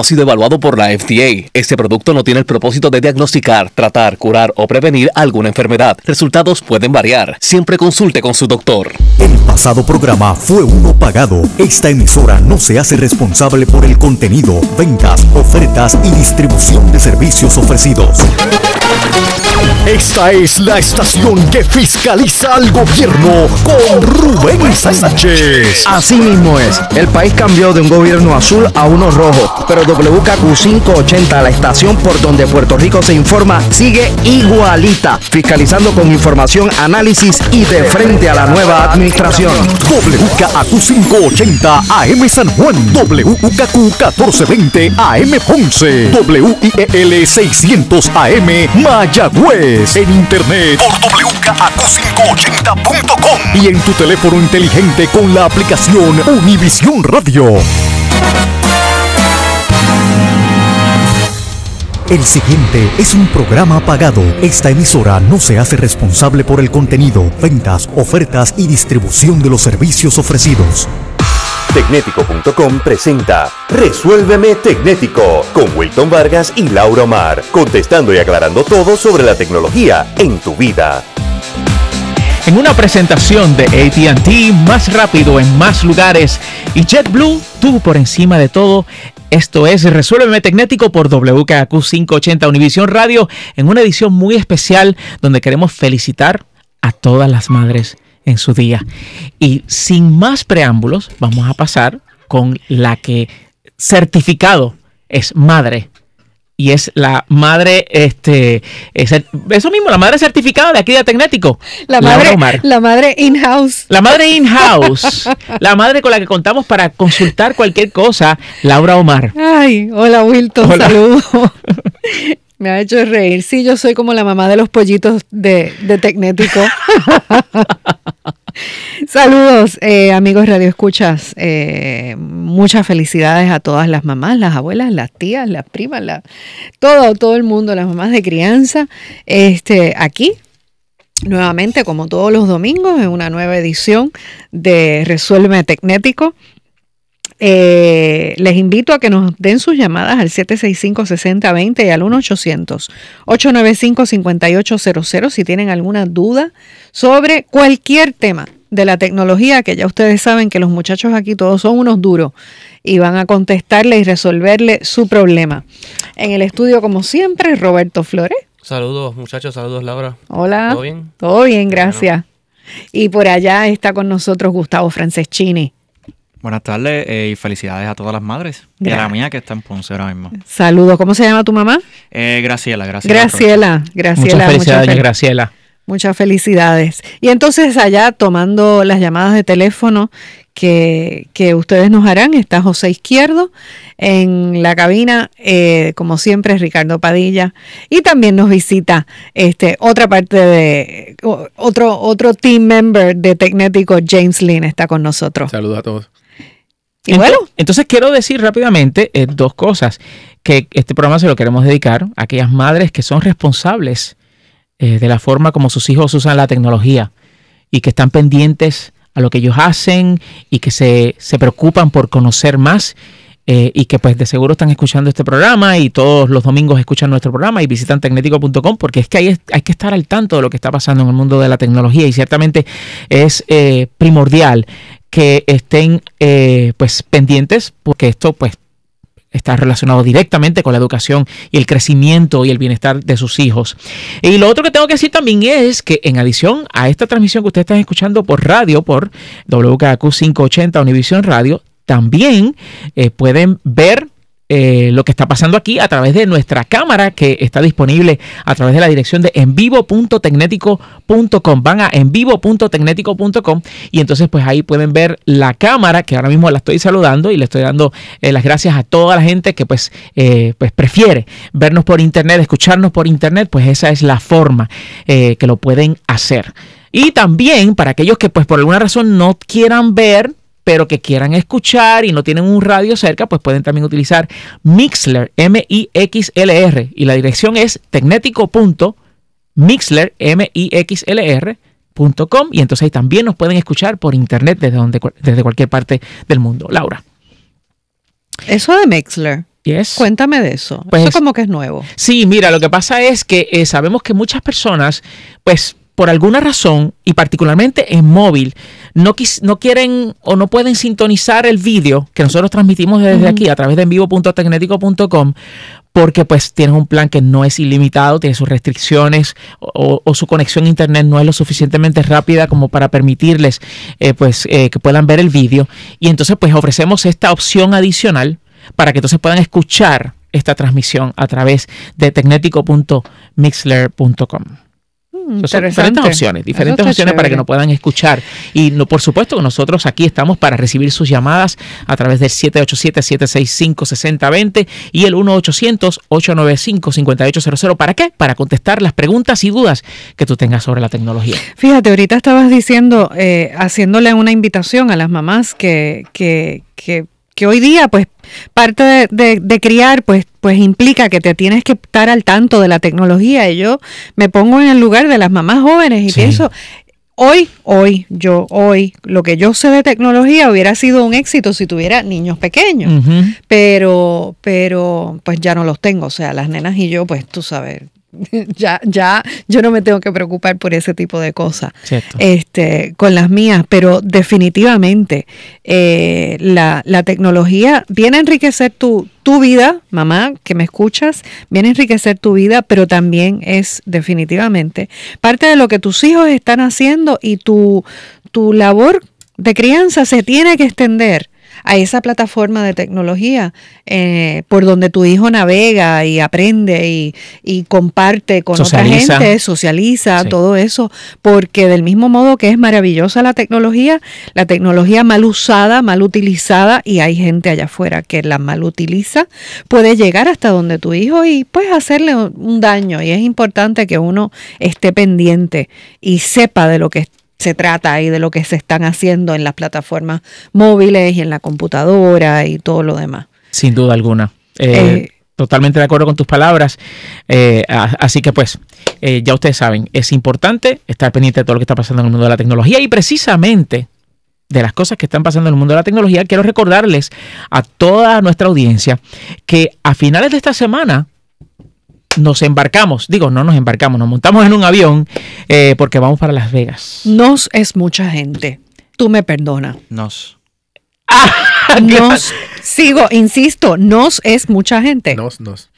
ha sido evaluado por la FDA. Este producto no tiene el propósito de diagnosticar, tratar, curar o prevenir alguna enfermedad. Resultados pueden variar. Siempre consulte con su doctor. El pasado programa fue uno pagado. Esta emisora no se hace responsable por el contenido, ventas, ofertas y distribución de servicios ofrecidos. Esta es la estación que fiscaliza al gobierno con Rubén Sánchez. Así mismo es. El país cambió de un gobierno azul a uno rojo, pero WKQ580, la estación por donde Puerto Rico se informa, sigue igualita, fiscalizando con información, análisis y de frente a la nueva administración. WKQ580 AM San Juan, WKQ1420 AM Ponce, WIEL 600 AM Mayagüez en internet por 580com y en tu teléfono inteligente con la aplicación Univisión Radio. El siguiente es un programa pagado. Esta emisora no se hace responsable por el contenido, ventas, ofertas y distribución de los servicios ofrecidos. Tecnético.com presenta Resuélveme Tecnético con Wilton Vargas y Laura Omar, contestando y aclarando todo sobre la tecnología en tu vida. En una presentación de ATT, más rápido en más lugares y JetBlue, tú por encima de todo. Esto es Resuélveme Tecnético por WKQ 580 Univisión Radio en una edición muy especial donde queremos felicitar a todas las madres en su día. Y sin más preámbulos, vamos a pasar con la que certificado es madre. Y es la madre, este, es eso mismo, la madre certificada de aquí de tecnético La madre, Omar. la madre in-house. La madre in-house. la madre con la que contamos para consultar cualquier cosa, Laura Omar. Ay, hola Wilton, saludos. Me ha hecho reír. Sí, yo soy como la mamá de los pollitos de, Tecnético. Saludos, eh, amigos Radio Escuchas. Eh, muchas felicidades a todas las mamás, las abuelas, las tías, las primas, la, todo, todo el mundo, las mamás de crianza. Este, aquí, nuevamente, como todos los domingos, en una nueva edición de Resuelve Tecnético. Eh, les invito a que nos den sus llamadas al 765-6020 y al 1-800-895-5800 si tienen alguna duda sobre cualquier tema de la tecnología, que ya ustedes saben que los muchachos aquí todos son unos duros y van a contestarle y resolverle su problema. En el estudio, como siempre, Roberto Flores. Saludos muchachos, saludos Laura. Hola. ¿Todo bien? Todo bien, gracias. Y por allá está con nosotros Gustavo Franceschini. Buenas tardes eh, y felicidades a todas las madres y a la mía que está en Ponce ahora mismo. Saludos. ¿Cómo se llama tu mamá? Eh, Graciela, Graciela. Graciela, Graciela. Muchas felicidades, Graciela. Muchas felicidades. Y entonces allá tomando las llamadas de teléfono que, que ustedes nos harán, está José Izquierdo en la cabina, eh, como siempre Ricardo Padilla, y también nos visita este otra parte de otro, otro team member de Tecnético, James Lynn, está con nosotros. Saludos a todos. Y bueno. Entonces quiero decir rápidamente eh, dos cosas. Que este programa se lo queremos dedicar a aquellas madres que son responsables eh, de la forma como sus hijos usan la tecnología y que están pendientes a lo que ellos hacen y que se, preocupan por conocer más eh, y que pues de seguro están escuchando este programa y todos los domingos escuchan nuestro programa y visitan tecnético.com porque es que hay, hay que estar al tanto de lo que está pasando en el mundo de la tecnología y ciertamente es primordial que estén eh, pues pendientes porque esto pues está relacionado directamente con la educación y el crecimiento y el bienestar de sus hijos. Y lo otro que tengo que decir también es que en adición a esta transmisión que ustedes están escuchando por radio, por WKQ 580 Univision Radio, también eh, pueden ver eh, lo que está pasando aquí a través de nuestra cámara que está disponible a través de la dirección de envivo.tecnético.com. Van a envivo.tecnético.com y entonces pues ahí pueden ver la cámara que ahora mismo la estoy saludando y le estoy dando eh, las gracias a toda la gente que pues, eh, pues prefiere vernos por internet, escucharnos por internet, pues esa es la forma que lo pueden hacer. Y también para aquellos que pues por alguna razón no quieran ver pero que quieran escuchar y no tienen un radio cerca, pues pueden también utilizar Mixler, M-I-X-L-R. Y la dirección es tecnético.mixler, m i x l y entonces ahí también nos pueden escuchar por internet desde, donde, desde cualquier parte del mundo. Laura. Eso de Mixler. Yes. Cuéntame de eso. Pues eso como que es nuevo. Sí, mira, lo que pasa es que eh, sabemos que muchas personas, pues por alguna razón, y particularmente en móvil, no, no quieren o no pueden sintonizar el vídeo que nosotros transmitimos desde aquí a través de envivo.tecnético.com porque pues tienes un plan que no es ilimitado, tiene sus restricciones o, su conexión a internet no es lo suficientemente rápida como para permitirles eh, pues eh, que puedan ver el vídeo y entonces pues ofrecemos esta opción adicional para que entonces puedan escuchar esta transmisión a través de tecnético.mixler.com diferentes opciones, diferentes opciones para que nos puedan escuchar. Y no, por supuesto que nosotros aquí estamos para recibir sus llamadas a través del 787-765-6020 y el 1-800-895-5800. ¿Para qué? Para contestar las preguntas y dudas que tú tengas sobre la tecnología. Fíjate, ahorita estabas diciendo, eh, haciéndole una invitación a las mamás que, que que hoy día pues parte de, de, criar, pues, pues implica que te tienes que estar al tanto de la tecnología. Y yo me pongo en el lugar de las mamás jóvenes y pienso, hoy, hoy, yo, hoy, lo que yo sé de tecnología hubiera sido un éxito si tuviera niños pequeños. Pero, pero, pues ya no los tengo. O sea, las nenas y yo, pues tú sabes, ya, ya, yo no me tengo que preocupar por ese tipo de cosas este, con las mías, pero definitivamente eh, la, tecnología viene a enriquecer tu, vida, mamá, que me escuchas, viene a enriquecer tu vida, pero también es definitivamente parte de lo que tus hijos están haciendo y tu, tu labor de crianza se tiene que extender a esa plataforma de tecnología eh, por donde tu hijo navega y aprende y, comparte con otra gente, socializa, todo eso, porque del mismo modo que es maravillosa la tecnología, la tecnología mal usada, mal utilizada, y hay gente allá afuera que la mal utiliza, puede llegar hasta donde tu hijo y pues hacerle un daño. Y es importante que uno esté pendiente y sepa de lo que está se trata ahí de lo que se están haciendo en las plataformas móviles y en la computadora y todo lo demás. Sin duda alguna. Eh, eh, totalmente de acuerdo con tus palabras. Eh, así que pues, ya ustedes saben, es importante estar pendiente de todo lo que está pasando en el mundo de la tecnología y precisamente de las cosas que están pasando en el mundo de la tecnología, quiero recordarles a toda nuestra audiencia que a finales de esta semana nos embarcamos, digo, no nos embarcamos, nos montamos en un avión eh, porque vamos para Las Vegas. Nos es mucha gente. Tú me perdonas. Nos. Ah, nos, sigo, insisto, nos es mucha gente. Nos, nos.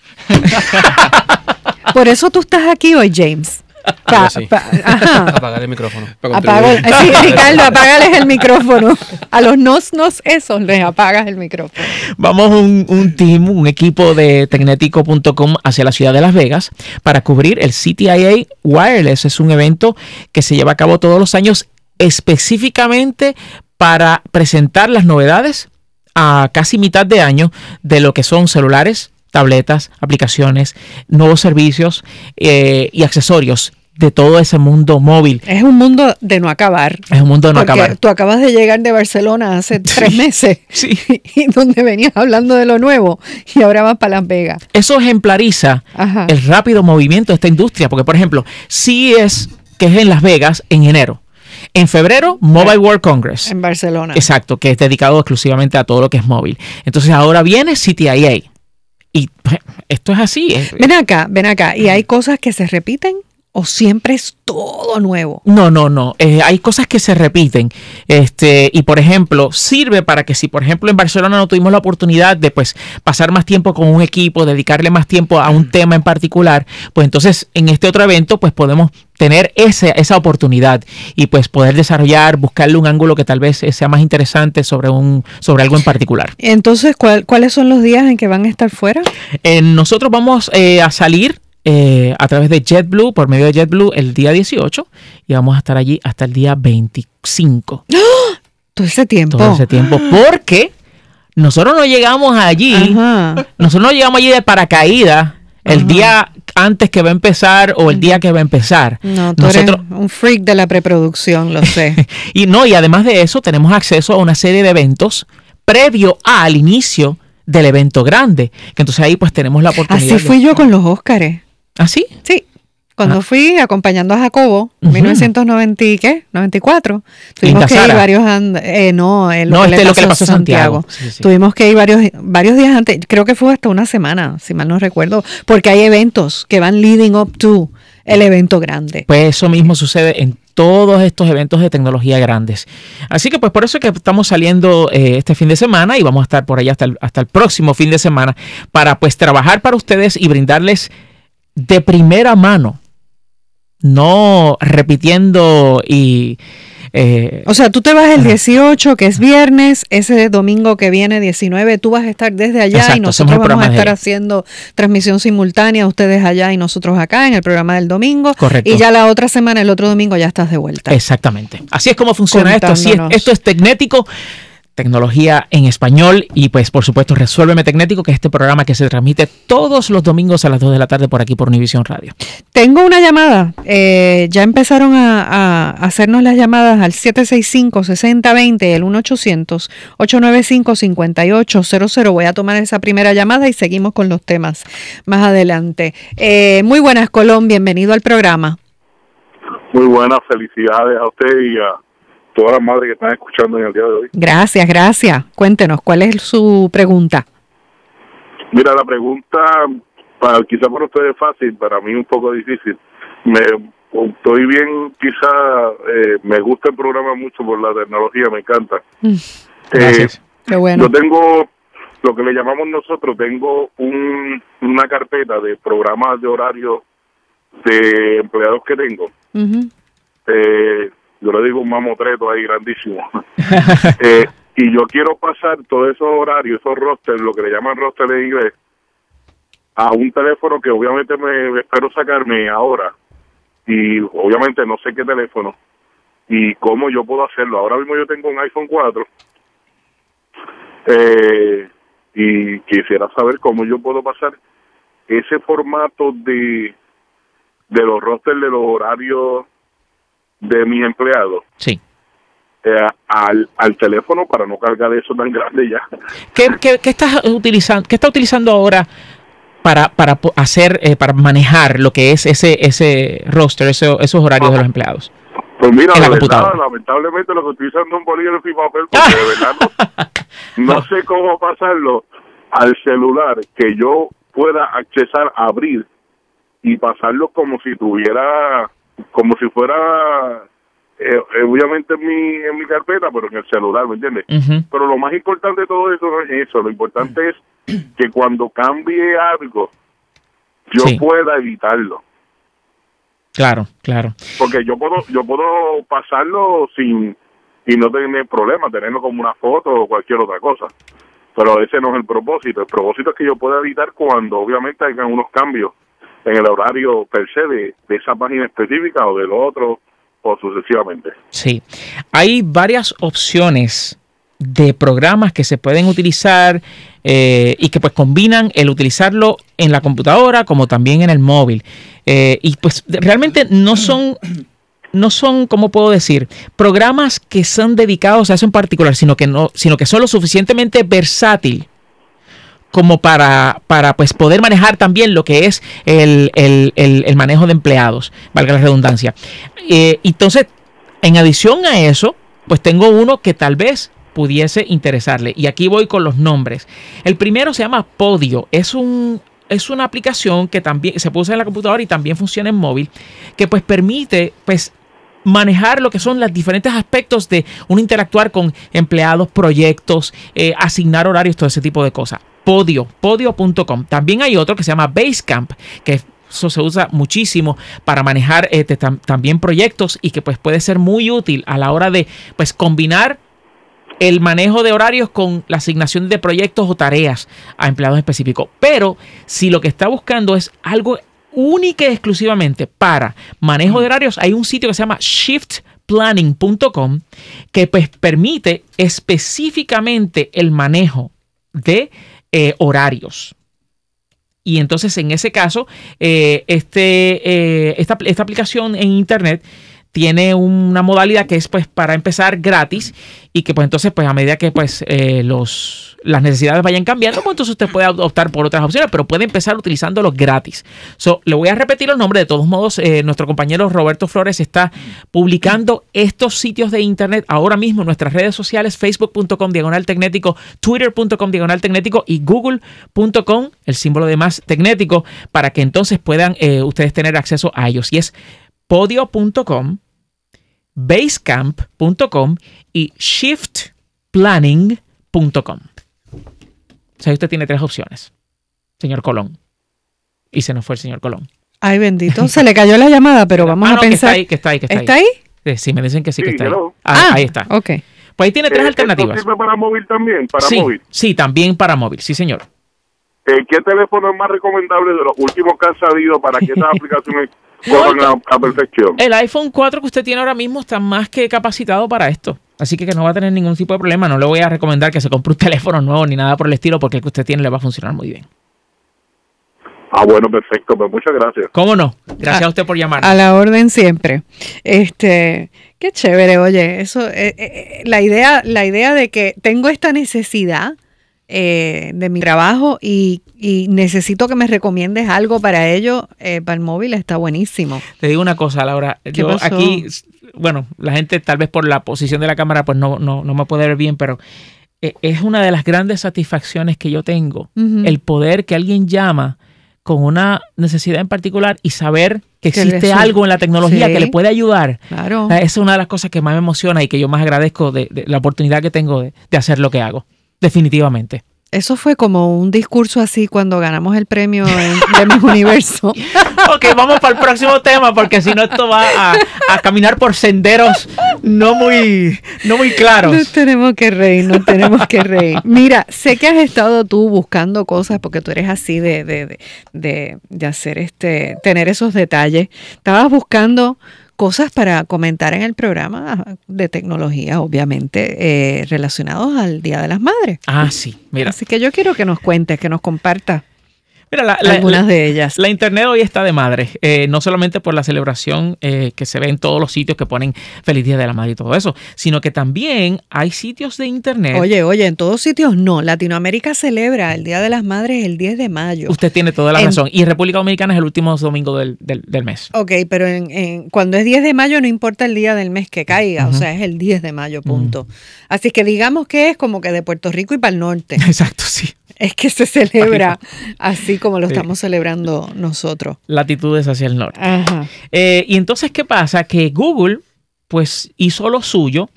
Por eso tú estás aquí hoy, James. Apagar el micrófono. apagales el micrófono. A los nos, nos, esos les apagas el micrófono. Vamos un, un team, un equipo de tecnético.com hacia la ciudad de Las Vegas para cubrir el CTIA Wireless. Es un evento que se lleva a cabo todos los años específicamente para presentar las novedades a casi mitad de año de lo que son celulares tabletas, aplicaciones, nuevos servicios eh, y accesorios de todo ese mundo móvil. Es un mundo de no acabar. Es un mundo de no acabar. Tú acabas de llegar de Barcelona hace tres meses. Y donde venías hablando de lo nuevo y ahora vas para Las Vegas. Eso ejemplariza el rápido movimiento de esta industria. Porque, por ejemplo, sí es que es en Las Vegas en enero. En febrero, Mobile World Congress. En Barcelona. Exacto, que es dedicado exclusivamente a todo lo que es móvil. Entonces ahora viene CTIA y pues, esto es así. Eh. ven acá, ven acá. ¿Y hay cosas que se repiten? ¿O siempre es todo nuevo? No, no, no. Eh, hay cosas que se repiten. Este, y por ejemplo, sirve para que si, por ejemplo, en Barcelona no tuvimos la oportunidad de pues, pasar más tiempo con un equipo, dedicarle más tiempo a un mm. tema en particular, pues entonces en este otro evento pues podemos tener esa oportunidad y pues poder desarrollar, buscarle un ángulo que tal vez eh, sea más interesante sobre, un, sobre algo en particular. Entonces, ¿cuáles son los días en que van a estar fuera? Eh, nosotros vamos eh, a salir a través de JetBlue, por medio de JetBlue, el día 18 y vamos a estar allí hasta el día 25. Todo ese tiempo. Todo ese tiempo. Porque nosotros no llegamos allí, nosotros no llegamos allí de paracaídas el día antes que va a empezar o el día que va a empezar. No, Nosotros, un freak de la preproducción, lo sé. y no, y además de eso, tenemos acceso a una serie de eventos previo al inicio del evento grande. Que entonces ahí pues tenemos la oportunidad. Así fui yo con los Óscares. ¿Ah, sí? Sí. Cuando fui acompañando a Jacobo, en 94, tuvimos que ir varios no, no, es Santiago. Tuvimos que ir varios, varios días antes, creo que fue hasta una semana, si mal no recuerdo, porque hay eventos que van leading up to el evento grande. Pues eso mismo sucede en todos estos eventos de tecnología grandes. Así que pues por eso es que estamos saliendo eh, este fin de semana y vamos a estar por allá hasta el, hasta el próximo fin de semana para pues trabajar para ustedes y brindarles de primera mano no repitiendo y... Eh, o sea, tú te vas el 18, que es viernes, ese domingo que viene 19, tú vas a estar desde allá y nosotros vamos a estar haciendo transmisión simultánea, ustedes allá y nosotros acá en el programa del domingo. Correcto. Y ya la otra semana, el otro domingo, ya estás de vuelta. Exactamente. Así es como funciona esto. Así esto es tecnético tecnología en español y pues por supuesto Resuélveme Tecnético, que es este programa que se transmite todos los domingos a las 2 de la tarde por aquí por Univisión Radio. Tengo una llamada, eh, ya empezaron a, hacernos las llamadas al 765-6020, el 1-800-895-5800. Voy a tomar esa primera llamada y seguimos con los temas más adelante. Eh, muy buenas, Colón, bienvenido al programa. Muy buenas, felicidades a usted y a todas las madres que están escuchando en el día de hoy. Gracias, gracias. Cuéntenos, ¿cuál es su pregunta? Mira, la pregunta, quizá para ustedes es fácil, para mí un poco difícil. Me, estoy bien, quizá eh, me gusta el programa mucho por la tecnología, me encanta. Mm, eh, Qué bueno. Yo tengo lo que le llamamos nosotros, tengo una carpeta de programas de horario de empleados que tengo. eh, yo le digo un mamotreto ahí grandísimo. Eh, y yo quiero pasar todos esos horarios, esos rosters, lo que le llaman roster de inglés, a un teléfono que obviamente me, espero sacarme ahora. Y obviamente no sé qué teléfono y cómo yo puedo hacerlo. Ahora mismo yo tengo un iPhone 4 eh, y quisiera saber cómo yo puedo pasar ese formato de, de los rosters de los horarios de mi empleado Sí. Eh, al, teléfono para no cargar eso tan grande ya. ¿Qué, estás utilizando, qué está utilizando ahora para, para hacer, eh, para manejar lo que es ese, ese roster, esos horarios de los empleados? Pues mira, la lamentablemente lo que estoy usando un bolígrafo y papel porque de verdad no, sé cómo pasarlo al celular que yo pueda accesar, abrir y pasarlo como si tuviera como si fuera eh, eh, obviamente en mi, en mi carpeta, pero en el celular, ¿me entiendes? Pero lo más importante de todo eso es eso, lo importante es que cuando cambie algo, yo pueda evitarlo. Claro, claro. Porque yo puedo, yo puedo pasarlo sin y no tener problemas, tenerlo como una foto o cualquier otra cosa. Pero ese no es el propósito. El propósito es que yo pueda evitar cuando obviamente hagan unos cambios en el horario per se de, esa página específica o del otro o sucesivamente. Sí, hay varias opciones de programas que se pueden utilizar eh, y que pues combinan el utilizarlo en la computadora como también en el móvil. Eh, y pues realmente no son no son, como puedo decir, programas que son dedicados a eso en particular, sino que no, sino que son lo suficientemente versátil como para, para pues poder manejar también lo que es el, manejo de empleados, valga la redundancia. Eh, entonces, en adición a eso, pues tengo uno que tal vez pudiese interesarle. Y aquí voy con los nombres. El primero se llama Podio. Es un es una aplicación que también se usar en la computadora y también funciona en móvil, que pues permite pues manejar lo que son los diferentes aspectos de uno interactuar con empleados, proyectos, eh, asignar horarios, todo ese tipo de cosas. Podio, podio.com. También hay otro que se llama Basecamp, que eso se usa muchísimo para manejar este, también proyectos y que pues puede ser muy útil a la hora de pues combinar el manejo de horarios con la asignación de proyectos o tareas a empleados específicos. Pero si lo que está buscando es algo único y exclusivamente para manejo de mm. horarios, hay un sitio que se llama shiftplanning.com que pues permite específicamente el manejo de eh, horarios. Y entonces en ese caso, eh, este, eh, esta, esta, aplicación en Internet tiene una modalidad que es pues para empezar gratis y que pues entonces pues a medida que pues eh, los, las necesidades vayan cambiando pues, entonces usted puede optar por otras opciones pero puede empezar los gratis. So, le voy a repetir los nombres de todos modos eh, nuestro compañero Roberto Flores está publicando estos sitios de internet ahora mismo en nuestras redes sociales facebook.com diagonal tecnético twitter.com diagonal tecnético y google.com el símbolo de más tecnético para que entonces puedan eh, ustedes tener acceso a ellos y es podio.com, basecamp.com y shiftplanning.com. O sea, usted tiene tres opciones, señor Colón. Y se nos fue el señor Colón. Ay, bendito. Se le cayó la llamada, pero vamos a ah, pensar. Que está ahí, que está ahí. está, ahí? Eh, sí, me dicen que sí, que está ahí. Ah, ah, ahí está. Ok. Pues ahí tiene tres eh, alternativas. ¿Sirve para móvil también? Para móvil. Sí, también para móvil, sí, señor. Eh, ¿qué teléfono es más recomendable de los últimos que han salido para que estas aplicaciones corran a, perfección? El iPhone 4 que usted tiene ahora mismo está más que capacitado para esto. Así que, que no va a tener ningún tipo de problema. No le voy a recomendar que se compre un teléfono nuevo ni nada por el estilo, porque el que usted tiene le va a funcionar muy bien. Ah, bueno, perfecto. Pues muchas gracias. ¿Cómo no? Gracias ah, a, usted por llamar. A la orden siempre. Este, qué chévere, oye, eso eh, eh, la idea la idea de que tengo esta necesidad eh, de mi trabajo y, necesito que me recomiendes algo para ello, eh, para el móvil está buenísimo. Te digo una cosa, Laura. Yo aquí, bueno, la gente tal vez por la posición de la cámara pues no, no, no me puede ver bien, pero eh, es una de las grandes satisfacciones que yo tengo, el poder que alguien llama con una necesidad en particular y saber que existe algo en la tecnología que le puede ayudar. es una de las cosas que más me emociona y que yo más agradezco de, la oportunidad que tengo de, hacer lo que hago definitivamente. Eso fue como un discurso así cuando ganamos el premio de mi Universo. ok, vamos para el próximo tema porque si no esto va a, caminar por senderos no muy, no muy claros. No tenemos que reír, no tenemos que reír. Mira, sé que has estado tú buscando cosas porque tú eres así de, de, de hacer este, tener esos detalles. Estabas buscando cosas para comentar en el programa de tecnología, obviamente, eh, relacionados al Día de las Madres. Ah, sí, mira. Así que yo quiero que nos cuentes, que nos compartas la, algunas de ellas. La, internet hoy está de madre, eh, no solamente por la celebración eh, que se ve en todos los sitios que ponen Feliz Día de la Madre y todo eso, sino que también hay sitios de internet. Oye, oye, en todos sitios no. Latinoamérica celebra el Día de las Madres el 10 de mayo. Usted tiene toda la razón. Y República Dominicana es el último domingo del, del, mes. Ok, pero cuando es 10 de mayo no importa el día del mes que caiga, o sea, es el 10 de mayo, mm. punto. Así que digamos que es como que de Puerto Rico y para el norte. Exacto, sí es que se celebra así como lo estamos celebrando nosotros. Latitudes hacia el norte. Eh, y entonces, ¿qué pasa? Que Google, pues, hizo lo suyo.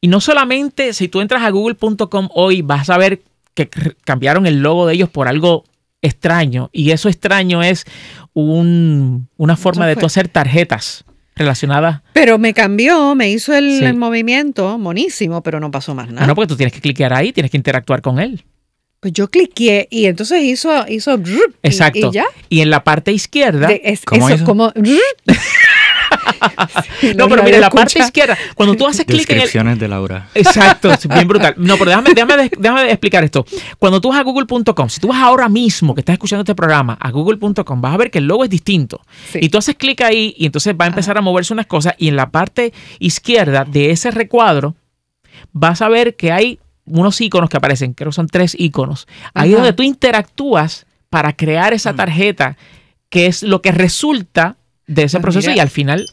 Y no solamente si tú entras a google.com hoy vas a ver que cambiaron el logo de ellos por algo extraño. Y eso extraño es una forma de tú hacer tarjetas relacionadas. Pero me cambió, me hizo el, movimiento, monísimo, pero no pasó más nada. no, porque tú tienes que cliquear ahí, tienes que interactuar con él. Pues yo cliqué y entonces hizo, hizo Exacto. Y, ya. y en la parte izquierda. es, como no, pero mira, la parte izquierda, cuando tú haces clic en el... de Laura. Exacto, es bien brutal. No, pero déjame, explicar esto. Cuando tú vas a google.com, si tú vas ahora mismo que estás escuchando este programa a google.com, vas a ver que el logo es distinto. Y tú haces clic ahí y entonces va a empezar a ah. moverse unas cosas y en la parte izquierda de ese recuadro vas a ver que hay unos íconos que aparecen, creo que son tres íconos, Ahí es donde tú interactúas para crear esa mm. tarjeta, que es lo que resulta de ese pues proceso y al final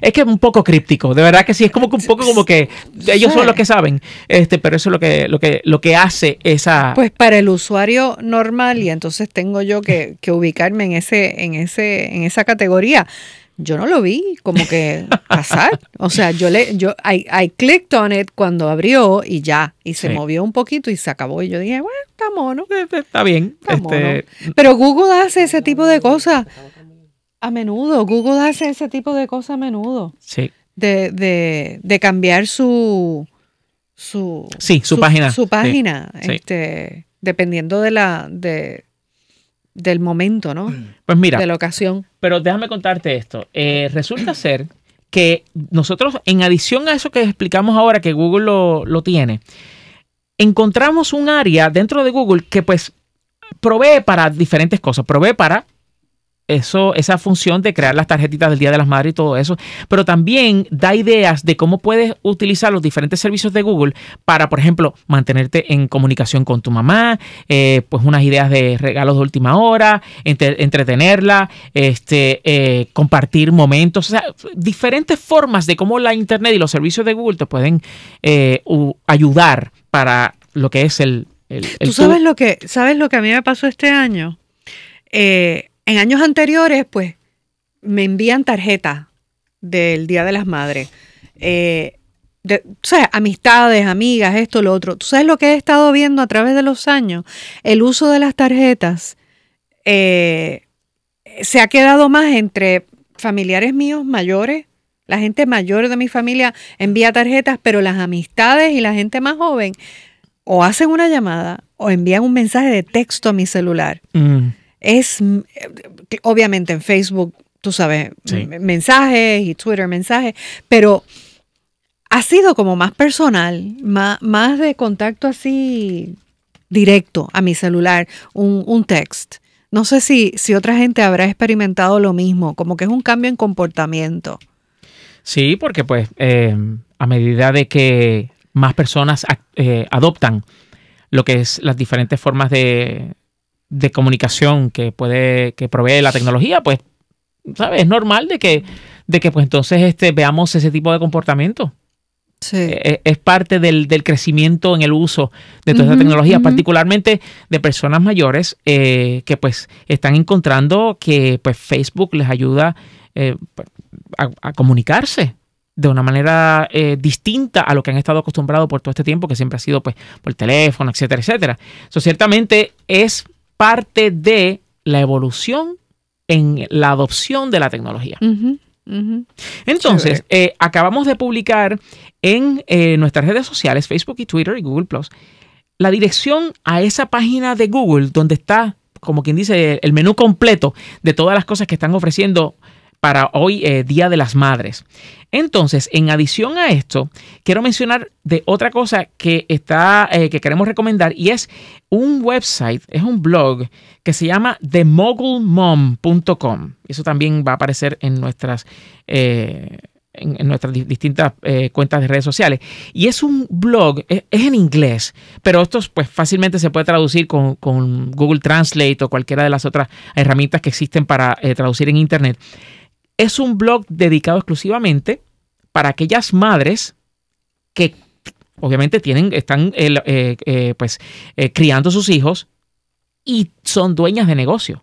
es que es un poco críptico, de verdad que sí, es como que un poco como que ellos son los que saben, este, pero eso es lo que, lo que, lo que hace esa. Pues para el usuario normal, y entonces tengo yo que, que ubicarme en ese, en ese, en esa categoría yo no lo vi como que pasar. O sea, yo le, yo, I, clicked on it cuando abrió y ya, y se movió un poquito y se acabó. Y yo dije, bueno, está mono. Eh, eh, está bien. Este, mm. Pero Google hace ese tipo de cosas a menudo. Google hace ese tipo de cosas a menudo. Sí. De, de, de cambiar su, su, su, página. Su página. Este, dependiendo de la, de, del momento, ¿no? Pues mira. De la ocasión. Pero déjame contarte esto. Eh, resulta ser que nosotros, en adición a eso que explicamos ahora, que Google lo, lo tiene, encontramos un área dentro de Google que pues provee para diferentes cosas. Provee para eso, esa función de crear las tarjetitas del Día de las Madres y todo eso, pero también da ideas de cómo puedes utilizar los diferentes servicios de Google para, por ejemplo, mantenerte en comunicación con tu mamá, eh, pues unas ideas de regalos de última hora, entretenerla, este, eh, compartir momentos, o sea, diferentes formas de cómo la Internet y los servicios de Google te pueden eh, ayudar para lo que es el... ¿Tú sabes lo, que, sabes lo que a mí me pasó este año? Eh, en años anteriores, pues, me envían tarjetas del Día de las Madres. Eh, de, o sea, amistades, amigas, esto, lo otro. ¿Tú sabes lo que he estado viendo a través de los años? El uso de las tarjetas eh, se ha quedado más entre familiares míos mayores. La gente mayor de mi familia envía tarjetas, pero las amistades y la gente más joven o hacen una llamada o envían un mensaje de texto a mi celular. Mm es, mm, eh, obviamente en Facebook, tú sabes, mensajes y Twitter mensajes, pero ha sido como más personal, más, más de contacto así directo a mi celular, un, un text. No sé si, si otra gente habrá experimentado lo mismo, como que es un cambio en comportamiento. Sí, porque pues eh, a medida de que más personas eh, adoptan lo que es las diferentes formas de, de comunicación que puede que provee la tecnología, pues sabes, es normal de que de que pues entonces este veamos ese tipo de comportamiento. Sí. Eh, eh, es, parte del, crecimiento en el uso de toda esta tecnología, particularmente de personas mayores eh, que pues están encontrando que pues Facebook les ayuda pues, a, comunicarse de una manera distinta a lo que han estado acostumbrados por todo este tiempo, que siempre ha sido pues por teléfono, etcétera, etcétera. Eso ciertamente es parte de la evolución en la adopción de la tecnología. Entonces, eh, acabamos de publicar en eh, nuestras redes sociales, Facebook y Twitter y Google Plus, la dirección a esa página de Google donde está, como quien dice, el menú completo de todas las cosas que están ofreciendo para hoy, eh, Día de las Madres. Entonces, en adición a esto, quiero mencionar de otra cosa que está eh, que queremos recomendar y es un website, es un blog que se llama themogulmom.com. Eso también va a aparecer en nuestras eh, en, nuestras distintas cuentas de redes sociales. Y es un blog, e, es, en inglés, pero esto pues fácilmente se puede traducir con, con Google Translate o cualquiera de las otras herramientas que existen para traducir en Internet es un blog dedicado exclusivamente para aquellas madres que obviamente tienen, están eh, eh, pues eh, criando sus hijos y son dueñas de negocio.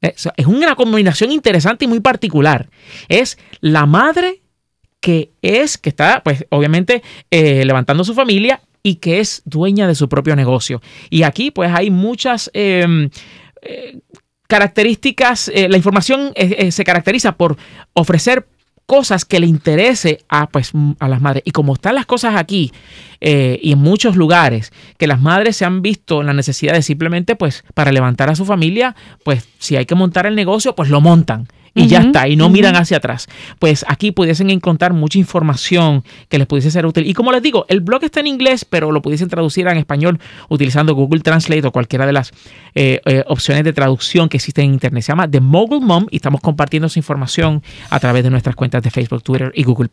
es, es una combinación interesante y muy particular. Es la madre que es, que está, pues, obviamente, levantando su familia y que es dueña de su propio negocio. Y aquí, pues, hay muchas em, características, eh, la información eh, eh, se caracteriza por ofrecer cosas que le interese a, pues, a las madres. Y como están las cosas aquí y en muchos lugares, que las madres se han visto en la necesidad de simplemente, pues, para levantar a su familia, pues, si hay que montar el negocio, pues lo montan y ya está, y no miran hacia atrás. Pues aquí pudiesen encontrar mucha información que les pudiese ser útil. Y como les digo, el blog está en inglés, pero lo pudiesen traducir en español utilizando Google Translate o cualquiera de las eh, eh, opciones de traducción que existen en Internet. Se llama The Mogul Mom y estamos compartiendo esa información a través de nuestras cuentas de Facebook, Twitter y Google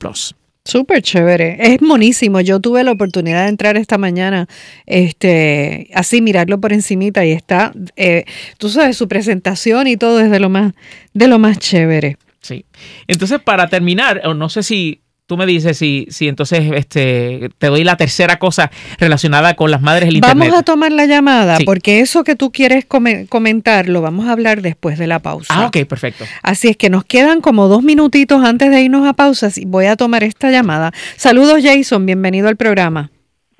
Súper chévere, es monísimo. Yo tuve la oportunidad de entrar esta mañana, este, así mirarlo por encimita y está, eh, tú sabes, su presentación y todo es de lo más, de lo más chévere. Sí. Entonces, para terminar, no sé si tú me dices si, si entonces este, te doy la tercera cosa relacionada con las madres del Internet. Vamos a tomar la llamada, porque eso que tú quieres comentar lo vamos a hablar después de la pausa. Ah, ok, perfecto. Así es que nos quedan como dos minutitos antes de irnos a pausas y voy a tomar esta llamada. Saludos, Jason, bienvenido al programa.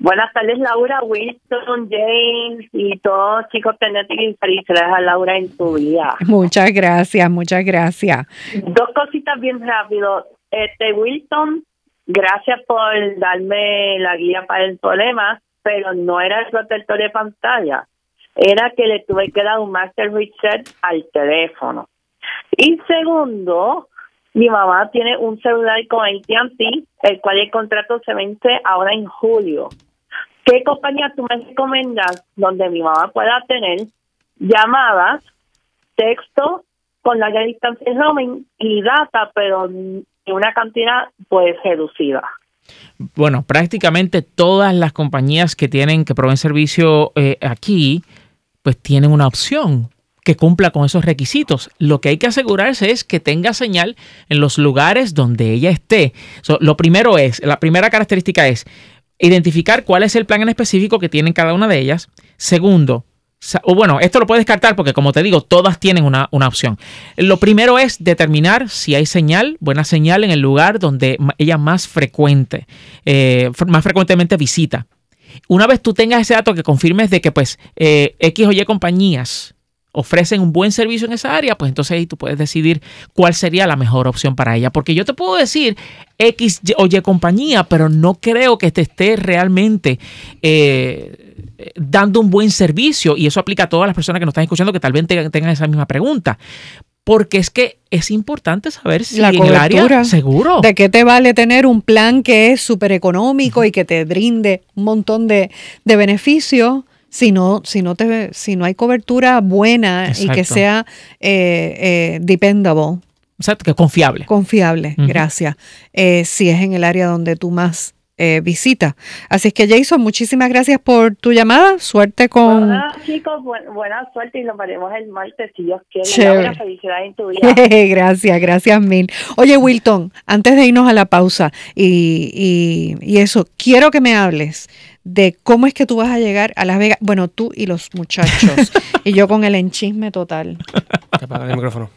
Buenas tardes, Laura, Wilson James y todos chicos que felicidades a Laura en tu vida. Muchas gracias, muchas gracias. Dos cositas bien rápido. Este, Wilson, gracias por darme la guía para el problema, pero no era el protector de pantalla, era que le tuve que dar un master reset al teléfono. Y segundo, mi mamá tiene un celular con AT&T, el cual el contrato se vence ahora en julio. ¿Qué compañía tú me recomiendas donde mi mamá pueda tener llamadas, texto con larga distancia roaming y data, pero una cantidad pues reducida. Bueno, prácticamente todas las compañías que tienen que proveen servicio eh, aquí, pues tienen una opción que cumpla con esos requisitos. Lo que hay que asegurarse es que tenga señal en los lugares donde ella esté. lo primero es, la primera característica es identificar cuál es el plan en específico que tienen cada una de ellas. Segundo, o bueno, esto lo puedes descartar porque como te digo, todas tienen una, opción. Lo primero es determinar si hay señal, buena señal en el lugar donde ella más frecuente, eh, más frecuentemente visita. Una vez tú tengas ese dato que confirmes de que pues eh, X o Y compañías ofrecen un buen servicio en esa área, pues entonces ahí tú puedes decidir cuál sería la mejor opción para ella. Porque yo te puedo decir X o Y compañía, pero no creo que te esté realmente... Eh, dando un buen servicio, y eso aplica a todas las personas que nos están escuchando que tal vez tengan esa misma pregunta. Porque es que es importante saber si la en el área seguro. ¿De qué te vale tener un plan que es súper económico y que te brinde un montón de, de beneficios? si no, si no hay cobertura buena y que sea eh, eh, dependable. Exacto, que confiable. Confiable, gracias. Eh, si es en el área donde tú más eh, visita. Así es que Jason, muchísimas gracias por tu llamada. Suerte con... chicos, buena suerte y nos veremos el martes si Dios quiere. Una felicidad en tu vida. gracias, gracias mil. Oye, Wilton, antes de irnos a la pausa y, eso, quiero que me hables de cómo es que tú vas a llegar a Las Vegas. Bueno, tú y los muchachos. y yo con el enchisme total. Apaga el micrófono.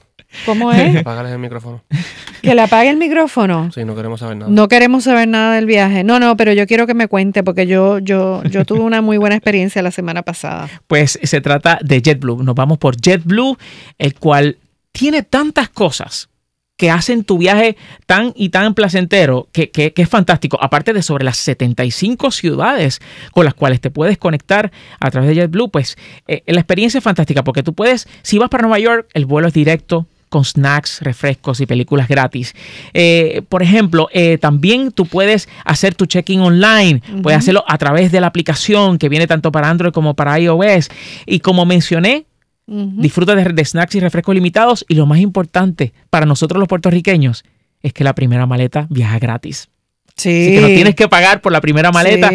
¿Cómo es? el micrófono. ¿Que le apague el micrófono? Sí, no queremos saber nada. No queremos saber nada del viaje. No, no, pero yo quiero que me cuente porque yo, yo, yo tuve una muy buena experiencia la semana pasada. Pues se trata de JetBlue. Nos vamos por JetBlue, el cual tiene tantas cosas que hacen tu viaje tan y tan placentero, que, es fantástico. Aparte de sobre las 75 ciudades con las cuales te puedes conectar a través de JetBlue, pues eh, la experiencia es fantástica porque tú puedes, si vas para Nueva York, el vuelo es directo, con snacks, refrescos y películas gratis. Eh, por ejemplo, eh, también tú puedes hacer tu check-in online, puedes hacerlo a través de la aplicación que viene tanto para Android como para iOS. Y como mencioné, disfruta de, snacks y refrescos limitados y lo más importante para nosotros los puertorriqueños es que la primera maleta viaja gratis. Sí. Así que no tienes que pagar por la primera maleta.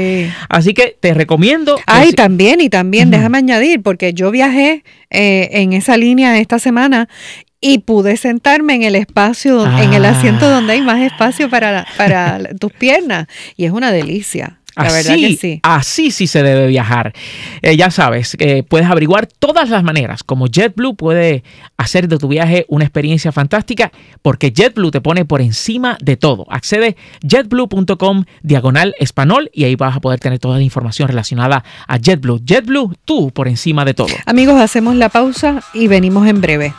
Así que te recomiendo. Ay, también, y también, déjame añadir, porque yo viajé eh, en esa línea esta semana y pude sentarme en el espacio, en el asiento donde hay más espacio para, para ah. tus piernas. Y es una delicia. así, sí. Así sí se debe viajar. Eh, ya sabes, eh, puedes averiguar todas las maneras como JetBlue puede hacer de tu viaje una experiencia fantástica porque JetBlue te pone por encima de todo. Accede jetblue.com diagonal español y ahí vas a poder tener toda la información relacionada a JetBlue. JetBlue, tú por encima de todo. Amigos, hacemos la pausa y venimos en breve.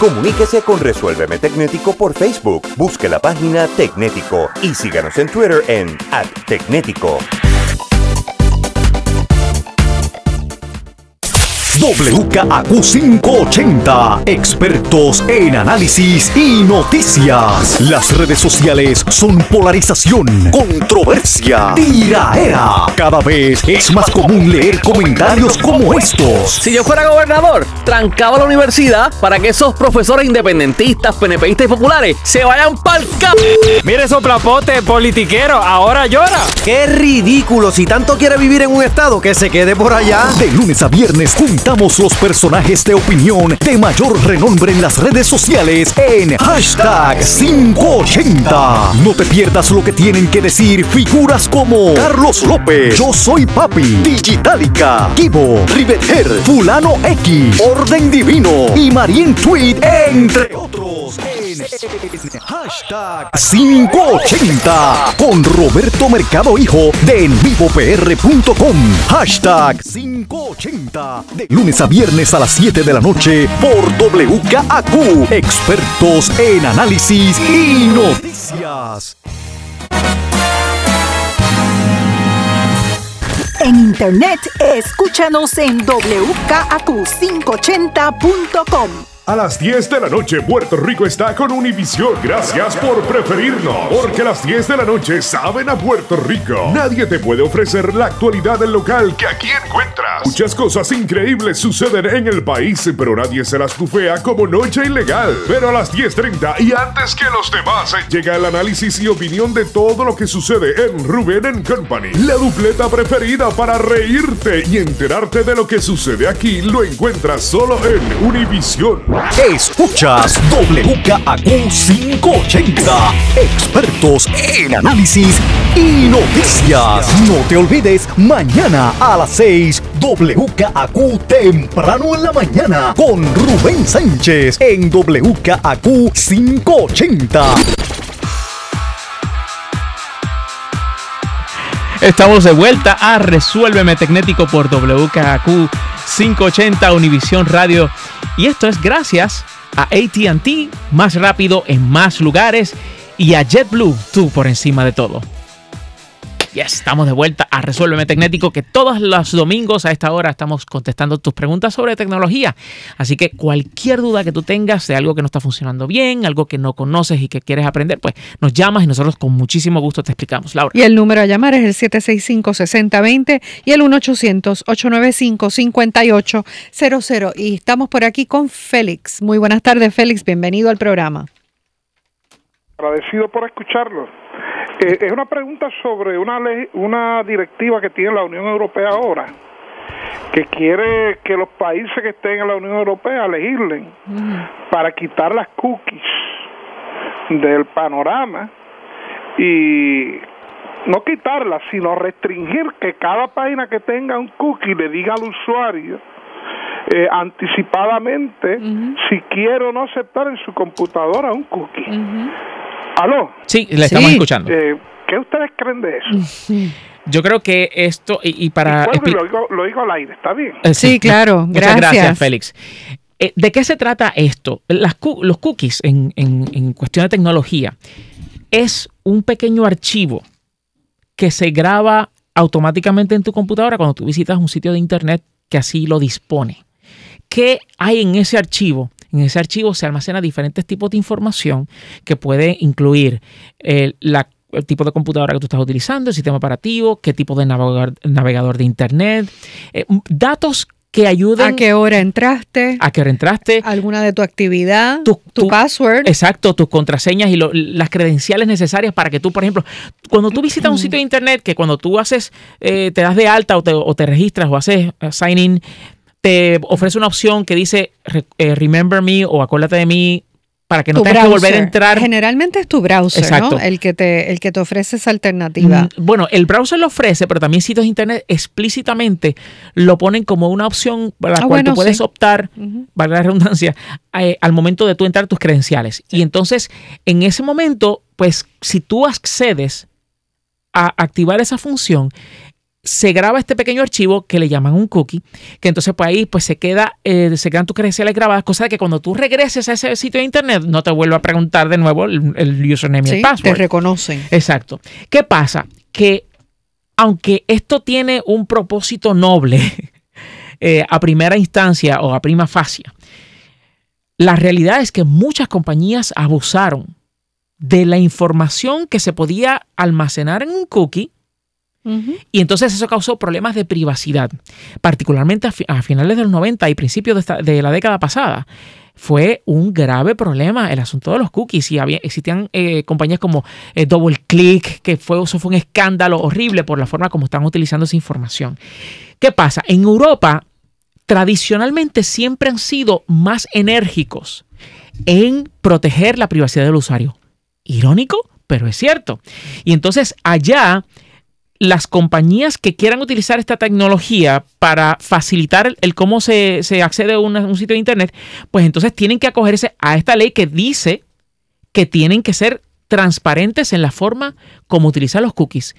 Comuníquese con Resuélveme Tecnético por Facebook, busque la página Tecnético y síganos en Twitter en Tecnético. WKAQ580, expertos en análisis y noticias. Las redes sociales son polarización, controversia, era. Cada vez es más común leer comentarios como estos. Si yo fuera gobernador, trancaba la universidad para que esos profesores independentistas, PNPistas y populares se vayan pa'l cap. Mire soplapote, politiquero, ahora llora. Qué ridículo, si tanto quiere vivir en un estado que se quede por allá. De lunes a viernes, junta Damos los personajes de opinión de mayor renombre en las redes sociales en hashtag 580. No te pierdas lo que tienen que decir figuras como Carlos López, Yo Soy Papi, Digitalica, Kibo, Riveter, Fulano X, Orden Divino y Marien Tweet, entre otros. Hashtag 580 con Roberto Mercado Hijo de envivopr.com. Hashtag 580 de lunes a viernes a las 7 de la noche por WKAQ. Expertos en análisis y noticias. En internet, escúchanos en WKAQ580.com. A las 10 de la noche, Puerto Rico está con Univisión. Gracias por preferirnos, porque a las 10 de la noche saben a Puerto Rico. Nadie te puede ofrecer la actualidad del local que aquí encuentras. Muchas cosas increíbles suceden en el país, pero nadie se las tufea como Noche Ilegal. Pero a las 10.30 y antes que los demás, llega el análisis y opinión de todo lo que sucede en Rubén Company. La dupleta preferida para reírte y enterarte de lo que sucede aquí lo encuentras solo en Univisión. Escuchas WKAQ580, expertos en análisis y noticias. No te olvides, mañana a las 6, WKAQ temprano en la mañana, con Rubén Sánchez en WKAQ 580. Estamos de vuelta a Resuélveme Tecnético por WKQ 580 Univisión Radio. Y esto es gracias a ATT, más rápido en más lugares, y a JetBlue, tú por encima de todo estamos de vuelta a Resuélveme Tecnético, que todos los domingos a esta hora estamos contestando tus preguntas sobre tecnología. Así que cualquier duda que tú tengas de algo que no está funcionando bien, algo que no conoces y que quieres aprender, pues nos llamas y nosotros con muchísimo gusto te explicamos, Laura. Y el número a llamar es el 765-6020 y el 1-800-895-5800. Y estamos por aquí con Félix. Muy buenas tardes, Félix. Bienvenido al programa. Agradecido por escucharlo. Eh, es una pregunta sobre una una directiva que tiene la Unión Europea ahora, que quiere que los países que estén en la Unión Europea legislen mm. para quitar las cookies del panorama y no quitarlas, sino restringir que cada página que tenga un cookie le diga al usuario eh, anticipadamente si quiero no aceptar en su computadora un cookie. ¿Aló? Sí, le estamos escuchando. Eh, ¿Qué ustedes creen de eso? Yo creo que esto, y, para... lo, digo, al aire, ¿está bien? Eh, sí, claro. Muchas gracias, Félix. ¿De qué se trata esto? los cookies en, cuestión de tecnología es un pequeño archivo que se graba automáticamente en tu computadora cuando tú visitas un sitio de internet que así lo dispone. ¿Qué hay en ese archivo? En ese archivo se almacena diferentes tipos de información que puede incluir el tipo de computadora que tú estás utilizando, el sistema operativo, qué tipo de navegador, de internet, eh, datos que ayuden. ¿A qué hora entraste? ¿A qué hora entraste? ¿Alguna de tu actividad? Tu, password. Exacto, tus contraseñas y las credenciales necesarias para que tú, por ejemplo, cuando tú visitas un sitio de internet, que cuando tú haces, eh, te das de alta o te, o te registras o haces eh, sign in, ofrece una opción que dice eh, Remember Me o Acuérdate de mí para que no tengas que volver a entrar. Generalmente es tu browser, El que, te, el que te ofrece esa alternativa. Mm, bueno, el browser lo ofrece, pero también sitios de internet explícitamente lo ponen como una opción para la ah, cual tú puedes optar, para la redundancia, eh, al momento de tú entrar tus credenciales. Y entonces, en ese momento, pues si tú accedes a activar esa función, se graba este pequeño archivo que le llaman un cookie, que entonces pues ahí pues se queda, eh, se quedan tus credenciales grabadas, cosa de que cuando tú regreses a ese sitio de internet no te vuelva a preguntar de nuevo el, username y el password. Te reconocen. Exacto. ¿Qué pasa? Que aunque esto tiene un propósito noble eh, a primera instancia o a prima facie, la realidad es que muchas compañías abusaron de la información que se podía almacenar en un cookie y entonces eso causó problemas de privacidad, particularmente a, finales de los 90 y principios de, la década pasada fue un grave problema el asunto de los cookies. Y existían eh, compañías como eh, Double Click, que fue, eso fue un escándalo horrible por la forma como están utilizando esa información. ¿Qué pasa? En Europa, tradicionalmente siempre han sido más enérgicos en proteger la privacidad del usuario. Irónico, pero es cierto. Y entonces allá las compañías que quieran utilizar esta tecnología para facilitar el, cómo se, accede a un sitio de Internet, pues entonces tienen que acogerse a esta ley que dice que tienen que ser transparentes en la forma como utilizan los cookies.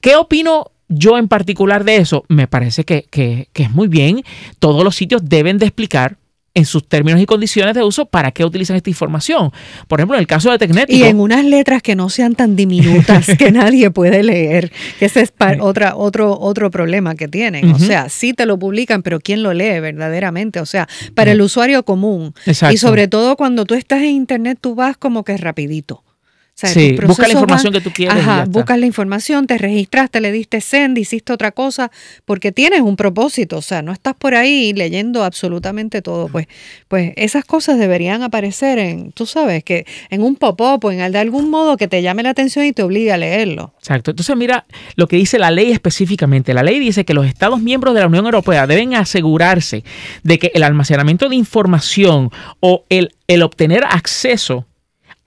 ¿Qué opino yo en particular de eso? Me parece que, que es muy bien. Todos los sitios deben de explicar en sus términos y condiciones de uso para qué utilizan esta información. Por ejemplo, en el caso de Tecnético. Y en unas letras que no sean tan diminutas que nadie puede leer, ese es otra, otro, otro problema que tienen. O sea, sí te lo publican, pero ¿quién lo lee verdaderamente? O sea, para el usuario común. Y sobre todo cuando tú estás en Internet, tú vas como que rapidito sí, busca la información que tú quieres. Ajá, buscas la información, te registraste, le diste send, hiciste otra cosa, porque tienes un propósito, o sea, no estás por ahí leyendo absolutamente todo. Pues, pues esas cosas deberían aparecer en, tú sabes, que en un pop-up o en de algún modo que te llame la atención y te obligue a leerlo. Exacto. Entonces, mira lo que dice la ley específicamente. La ley dice que los Estados miembros de la Unión Europea deben asegurarse de que el almacenamiento de información o el, el obtener acceso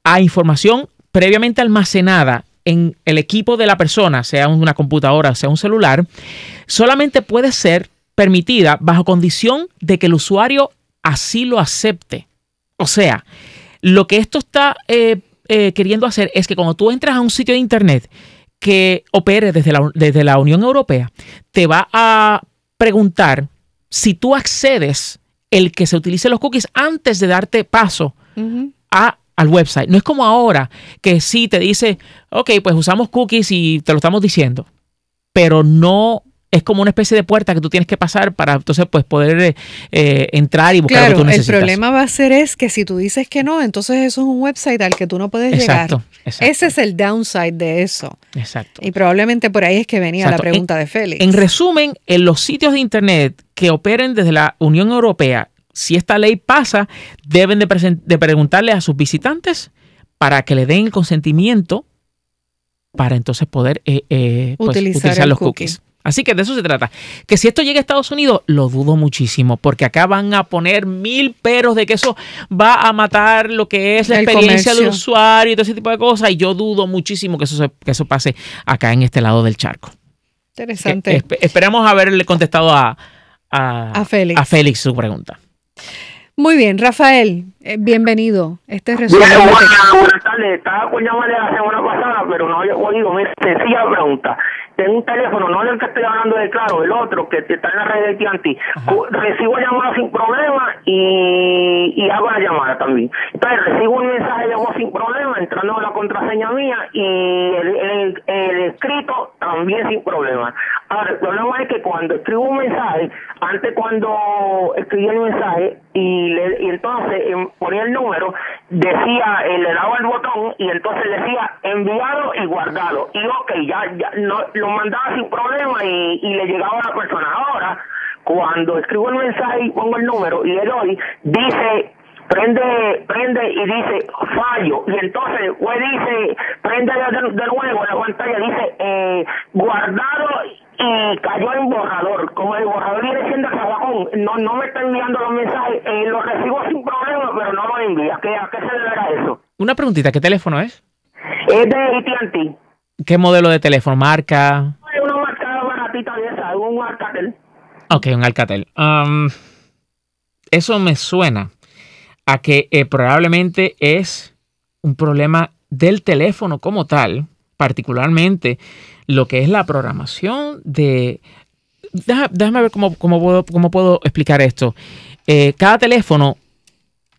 a información previamente almacenada en el equipo de la persona, sea una computadora, sea un celular, solamente puede ser permitida bajo condición de que el usuario así lo acepte. O sea, lo que esto está eh, eh, queriendo hacer es que cuando tú entras a un sitio de Internet que opere desde la, desde la Unión Europea, te va a preguntar si tú accedes el que se utilice los cookies antes de darte paso a al website. No es como ahora que sí te dice, ok, pues usamos cookies y te lo estamos diciendo, pero no es como una especie de puerta que tú tienes que pasar para entonces pues poder eh, eh, entrar y buscar lo que necesitas. El problema va a ser es que si tú dices que no, entonces eso es un website al que tú no puedes llegar. Ese es el downside de eso. Exacto. Y probablemente por ahí es que venía la pregunta de Félix. En resumen, en los sitios de internet que operen desde la Unión Europea si esta ley pasa, deben de, preguntarle a sus visitantes para que le den consentimiento para entonces poder eh, eh, pues, utilizar, los cookies. Así que de eso se trata. Que si esto llega a Estados Unidos, lo dudo muchísimo, porque acá van a poner mil peros de que eso va a matar lo que es la experiencia del usuario y todo ese tipo de cosas. Y yo dudo muchísimo que eso, eso pase acá en este lado del charco. Interesante. esperamos haberle contestado a, a Félix su pregunta. Muy bien, Rafael, eh, bienvenido. Este es resumen. Buenas, buenas tardes. Estaba con llamarle la semana pasada, pero no había podido. Mira, sencilla pregunta. Tengo un teléfono, no el que estoy hablando de Claro, el otro que está en la red de Tianti. Recibo llamadas sin problema y, y hago la llamada también. Entonces recibo un mensaje de voz sin problema, entrando la contraseña mía y el, escrito también sin problema. Ahora, el problema es que cuando escribo un mensaje, antes cuando escribí el mensaje y, y entonces... En, em, ponía el número, decía, eh, le daba el botón y entonces decía enviado y guardado. Y ok, ya, no, lo mandaba sin problema y, le llegaba a la persona. Ahora, cuando escribo el mensaje y pongo el número y el hoy, dice prende, prende y dice fallo. Y entonces güey dice, prende de, nuevo la pantalla, dice eh, guardado y cayó en borrador. Como el borrador viene siendo trabajón, no, no me está enviando los mensajes, eh, los recibo sin problema, pero no los envía. ¿Qué, ¿A qué se deberá eso? Una preguntita, ¿qué teléfono es? Es de AT&T. ¿Qué modelo de teléfono? ¿Marca? Es una marca baratita de esa, un Alcatel. Ok, un Alcatel. Um, eso me suena a que eh, probablemente es un problema del teléfono como tal, particularmente lo que es la programación de... Déjame, ver cómo, puedo, cómo, puedo, explicar esto. Eh, cada teléfono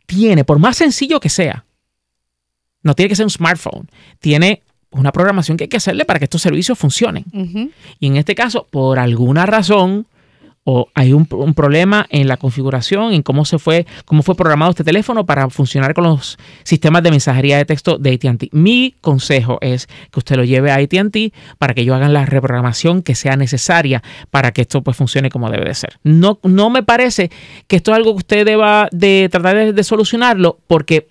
tiene, por más sencillo que sea, no tiene que ser un smartphone, tiene una programación que hay que hacerle para que estos servicios funcionen. Y en este caso, por alguna razón, o hay un, problema en la configuración, en cómo se fue, cómo fue programado este teléfono para funcionar con los sistemas de mensajería de texto de AT&T. Mi consejo es que usted lo lleve a AT&T para que ellos hagan la reprogramación que sea necesaria para que esto pues funcione como debe de ser. No, no me parece que esto es algo que usted deba de tratar de, de solucionarlo porque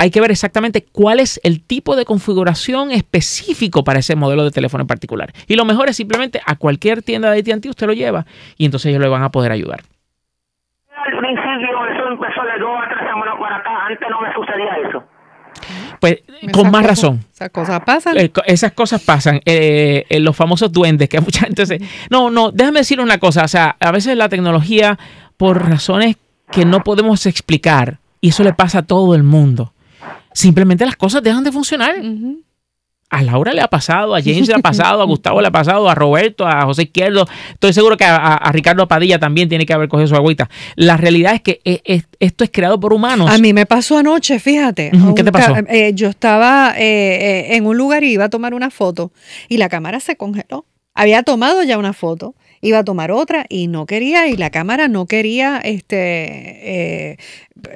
hay que ver exactamente cuál es el tipo de configuración específico para ese modelo de teléfono en particular. Y lo mejor es simplemente a cualquier tienda de AT&T usted lo lleva y entonces ellos le van a poder ayudar. Al principio eso empezó de a acá, antes no me sucedía eso. Pues con más razón. Esas cosas pasan. Eh, esas cosas pasan. Eh, eh, los famosos duendes que mucha gente No, no, déjame decir una cosa. O sea, a veces la tecnología, por razones que no podemos explicar, y eso le pasa a todo el mundo simplemente las cosas dejan de funcionar. A Laura le ha pasado, a James le ha pasado, a Gustavo le ha pasado, a Roberto, a José Izquierdo. Estoy seguro que a, Ricardo Padilla también tiene que haber cogido su agüita. La realidad es que eh, esto es creado por humanos. A mí me pasó anoche, fíjate. Eh, yo estaba eh, en un lugar y iba a tomar una foto y la cámara se congeló. Había tomado ya una foto iba a tomar otra y no quería, y la cámara no quería, este, eh,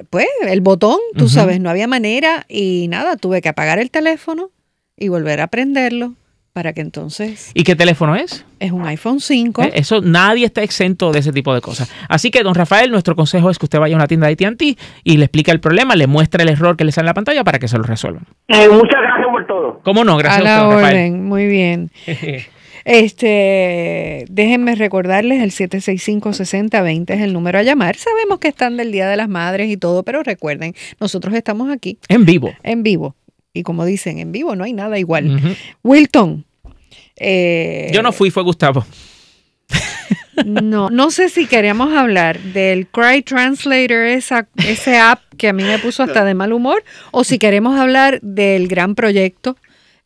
pues, el botón, tú sabes, no había manera y nada, tuve que apagar el teléfono y volver a prenderlo para que entonces... ¿Y qué teléfono es? Es un iPhone 5. Eh, eso nadie está exento de ese tipo de cosas. Así que, don Rafael, nuestro consejo es que usted vaya a una tienda de AT&T y le explica el problema, le muestra el error que le sale en la pantalla para que se lo resuelvan. Eh, muchas gracias por todo. ¿Cómo no? Gracias a, Muy bien. Este, déjenme recordarles, el 765-6020 es el número a llamar. Sabemos que están del Día de las Madres y todo, pero recuerden, nosotros estamos aquí. En vivo. En vivo. Y como dicen, en vivo no hay nada igual. Wilton. Eh, Yo no fui, fue Gustavo. No, no sé si queremos hablar del Cry Translator, esa, ese app que a mí me puso hasta de mal humor, o si queremos hablar del gran proyecto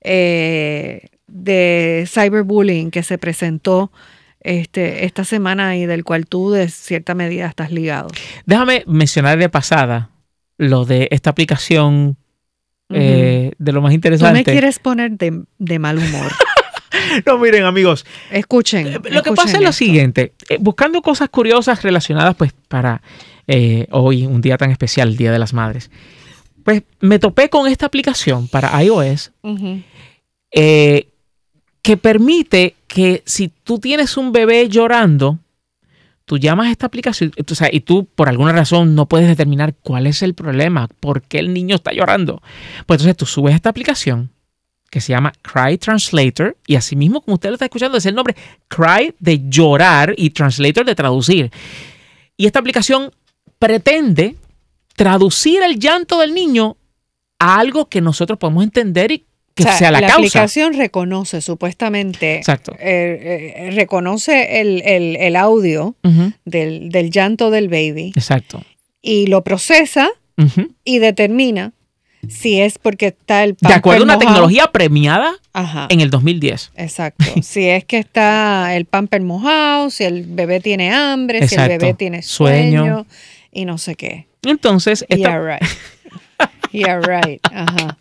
eh, de cyberbullying que se presentó este, esta semana y del cual tú de cierta medida estás ligado. Déjame mencionar de pasada lo de esta aplicación eh, de lo más interesante. no me quieres poner de, mal humor. no, miren amigos. Escuchen. Eh, lo que pasa es lo siguiente. Eh, buscando cosas curiosas relacionadas pues para hoy, un día tan especial, el Día de las Madres. Pues me topé con esta aplicación para iOS que permite que si tú tienes un bebé llorando, tú llamas a esta aplicación y tú por alguna razón no puedes determinar cuál es el problema, por qué el niño está llorando. Pues entonces tú subes esta aplicación que se llama Cry Translator y así mismo como usted lo está escuchando es el nombre Cry de llorar y Translator de traducir. Y esta aplicación pretende traducir el llanto del niño a algo que nosotros podemos entender y que sea, la, causa. La aplicación reconoce supuestamente, eh, eh, reconoce el, el, audio del, del, llanto del baby. Exacto. Y lo procesa y determina si es porque está el De acuerdo a una tecnología premiada en el 2010. Exacto. si es que está el pamper mojado, si el bebé tiene hambre, si el bebé tiene sueño, y no sé qué. Entonces, Yeah, right.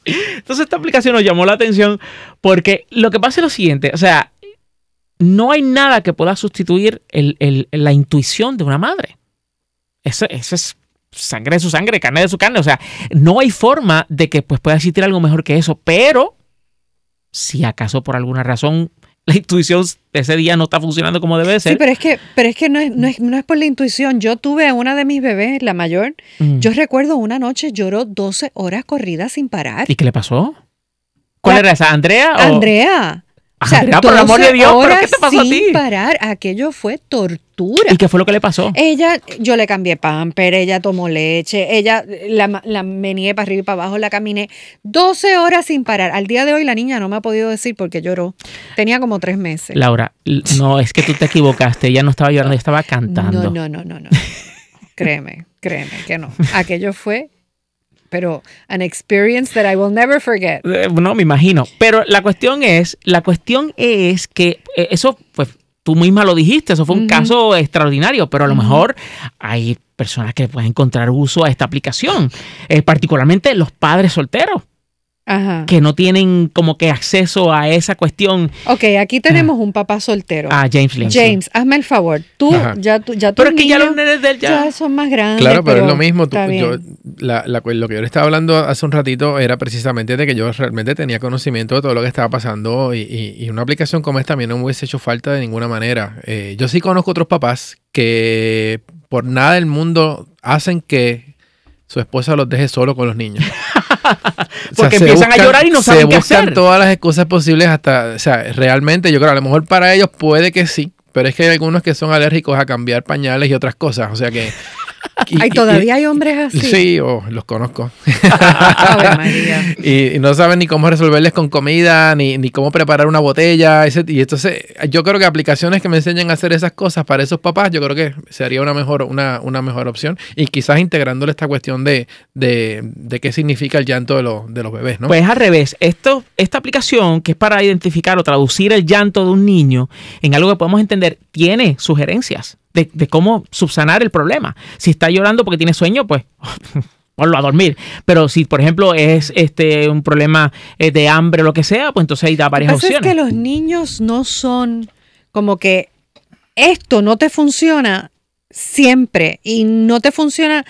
Entonces esta aplicación nos llamó la atención porque lo que pasa es lo siguiente, o sea, no hay nada que pueda sustituir el, la intuición de una madre. Eso, eso, es sangre de su sangre, carne de su carne. O sea, no hay forma de que pues, pueda existir algo mejor que eso. Pero, si acaso por alguna razón la intuición ese día no está funcionando como debe ser. Sí, pero es que, pero es que no, es, no, es, por la intuición. Yo tuve a una de mis bebés, la mayor. Mm. Yo recuerdo una noche lloró 12 horas corridas sin parar. ¿Y qué le pasó? ¿Cuál era esa? ¿Andrea? O? Andrea. O sea, ah, por de Dios, ¿qué te pasó sin a ti? parar, aquello fue tortura. ¿Y qué fue lo que le pasó? Ella, yo le cambié pamper, ella tomó leche, ella la, la para arriba y para abajo, la caminé 12 horas sin parar. Al día de hoy la niña no me ha podido decir porque lloró. Tenía como tres meses. Laura, no, es que tú te equivocaste, ella no estaba llorando, ella estaba cantando. No, no, no, no, no. créeme, créeme que no. Aquello fue pero an experience that I will never forget. Eh, no, me imagino. Pero la cuestión es, la cuestión es que eh, eso, pues tú misma lo dijiste, eso fue un caso extraordinario, pero a lo mejor hay personas que pueden encontrar uso a esta aplicación, eh, particularmente los padres solteros que no tienen como que acceso a esa cuestión. Ok, aquí ah. tenemos un papá soltero. Ah, James James, hazme el favor. Tú, ya tú, ya Pero es que ya los nenes de ya... son más grandes. Claro, pero, es lo mismo. lo que yo le estaba hablando hace un ratito era precisamente de que yo realmente tenía conocimiento de todo lo que estaba pasando y, una aplicación como esta a mí no hubiese hecho falta de ninguna manera. Eh, yo sí conozco otros papás que por nada del mundo hacen que su esposa los deje solo con los niños. Porque empiezan a llorar y no saben qué hacer. Se buscan todas las excusas posibles hasta, o sea, realmente yo creo, a lo mejor para ellos puede que sí, pero es que hay algunos que son alérgicos a cambiar pañales y otras cosas, o sea que todavía hay hombres así. Sí, oh, los conozco. y, no saben ni cómo resolverles con comida, ni, ni cómo preparar una botella. Ese, y entonces, yo creo que aplicaciones que me enseñen a hacer esas cosas para esos papás, yo creo que sería una mejor, una, una mejor opción. Y quizás integrándole esta cuestión de, qué significa el llanto de, de los bebés, ¿no? Pues al revés. Esto, esta aplicación, que es para identificar o traducir el llanto de un niño en algo que podemos entender, tiene sugerencias de cómo subsanar el problema. Si está llorando porque tiene sueño, pues ponlo a dormir. Pero si, por ejemplo, es este un problema eh, de hambre o lo que sea, pues entonces ahí da varias lo que opciones. Es que los niños no son como que esto no te funciona siempre y no te funciona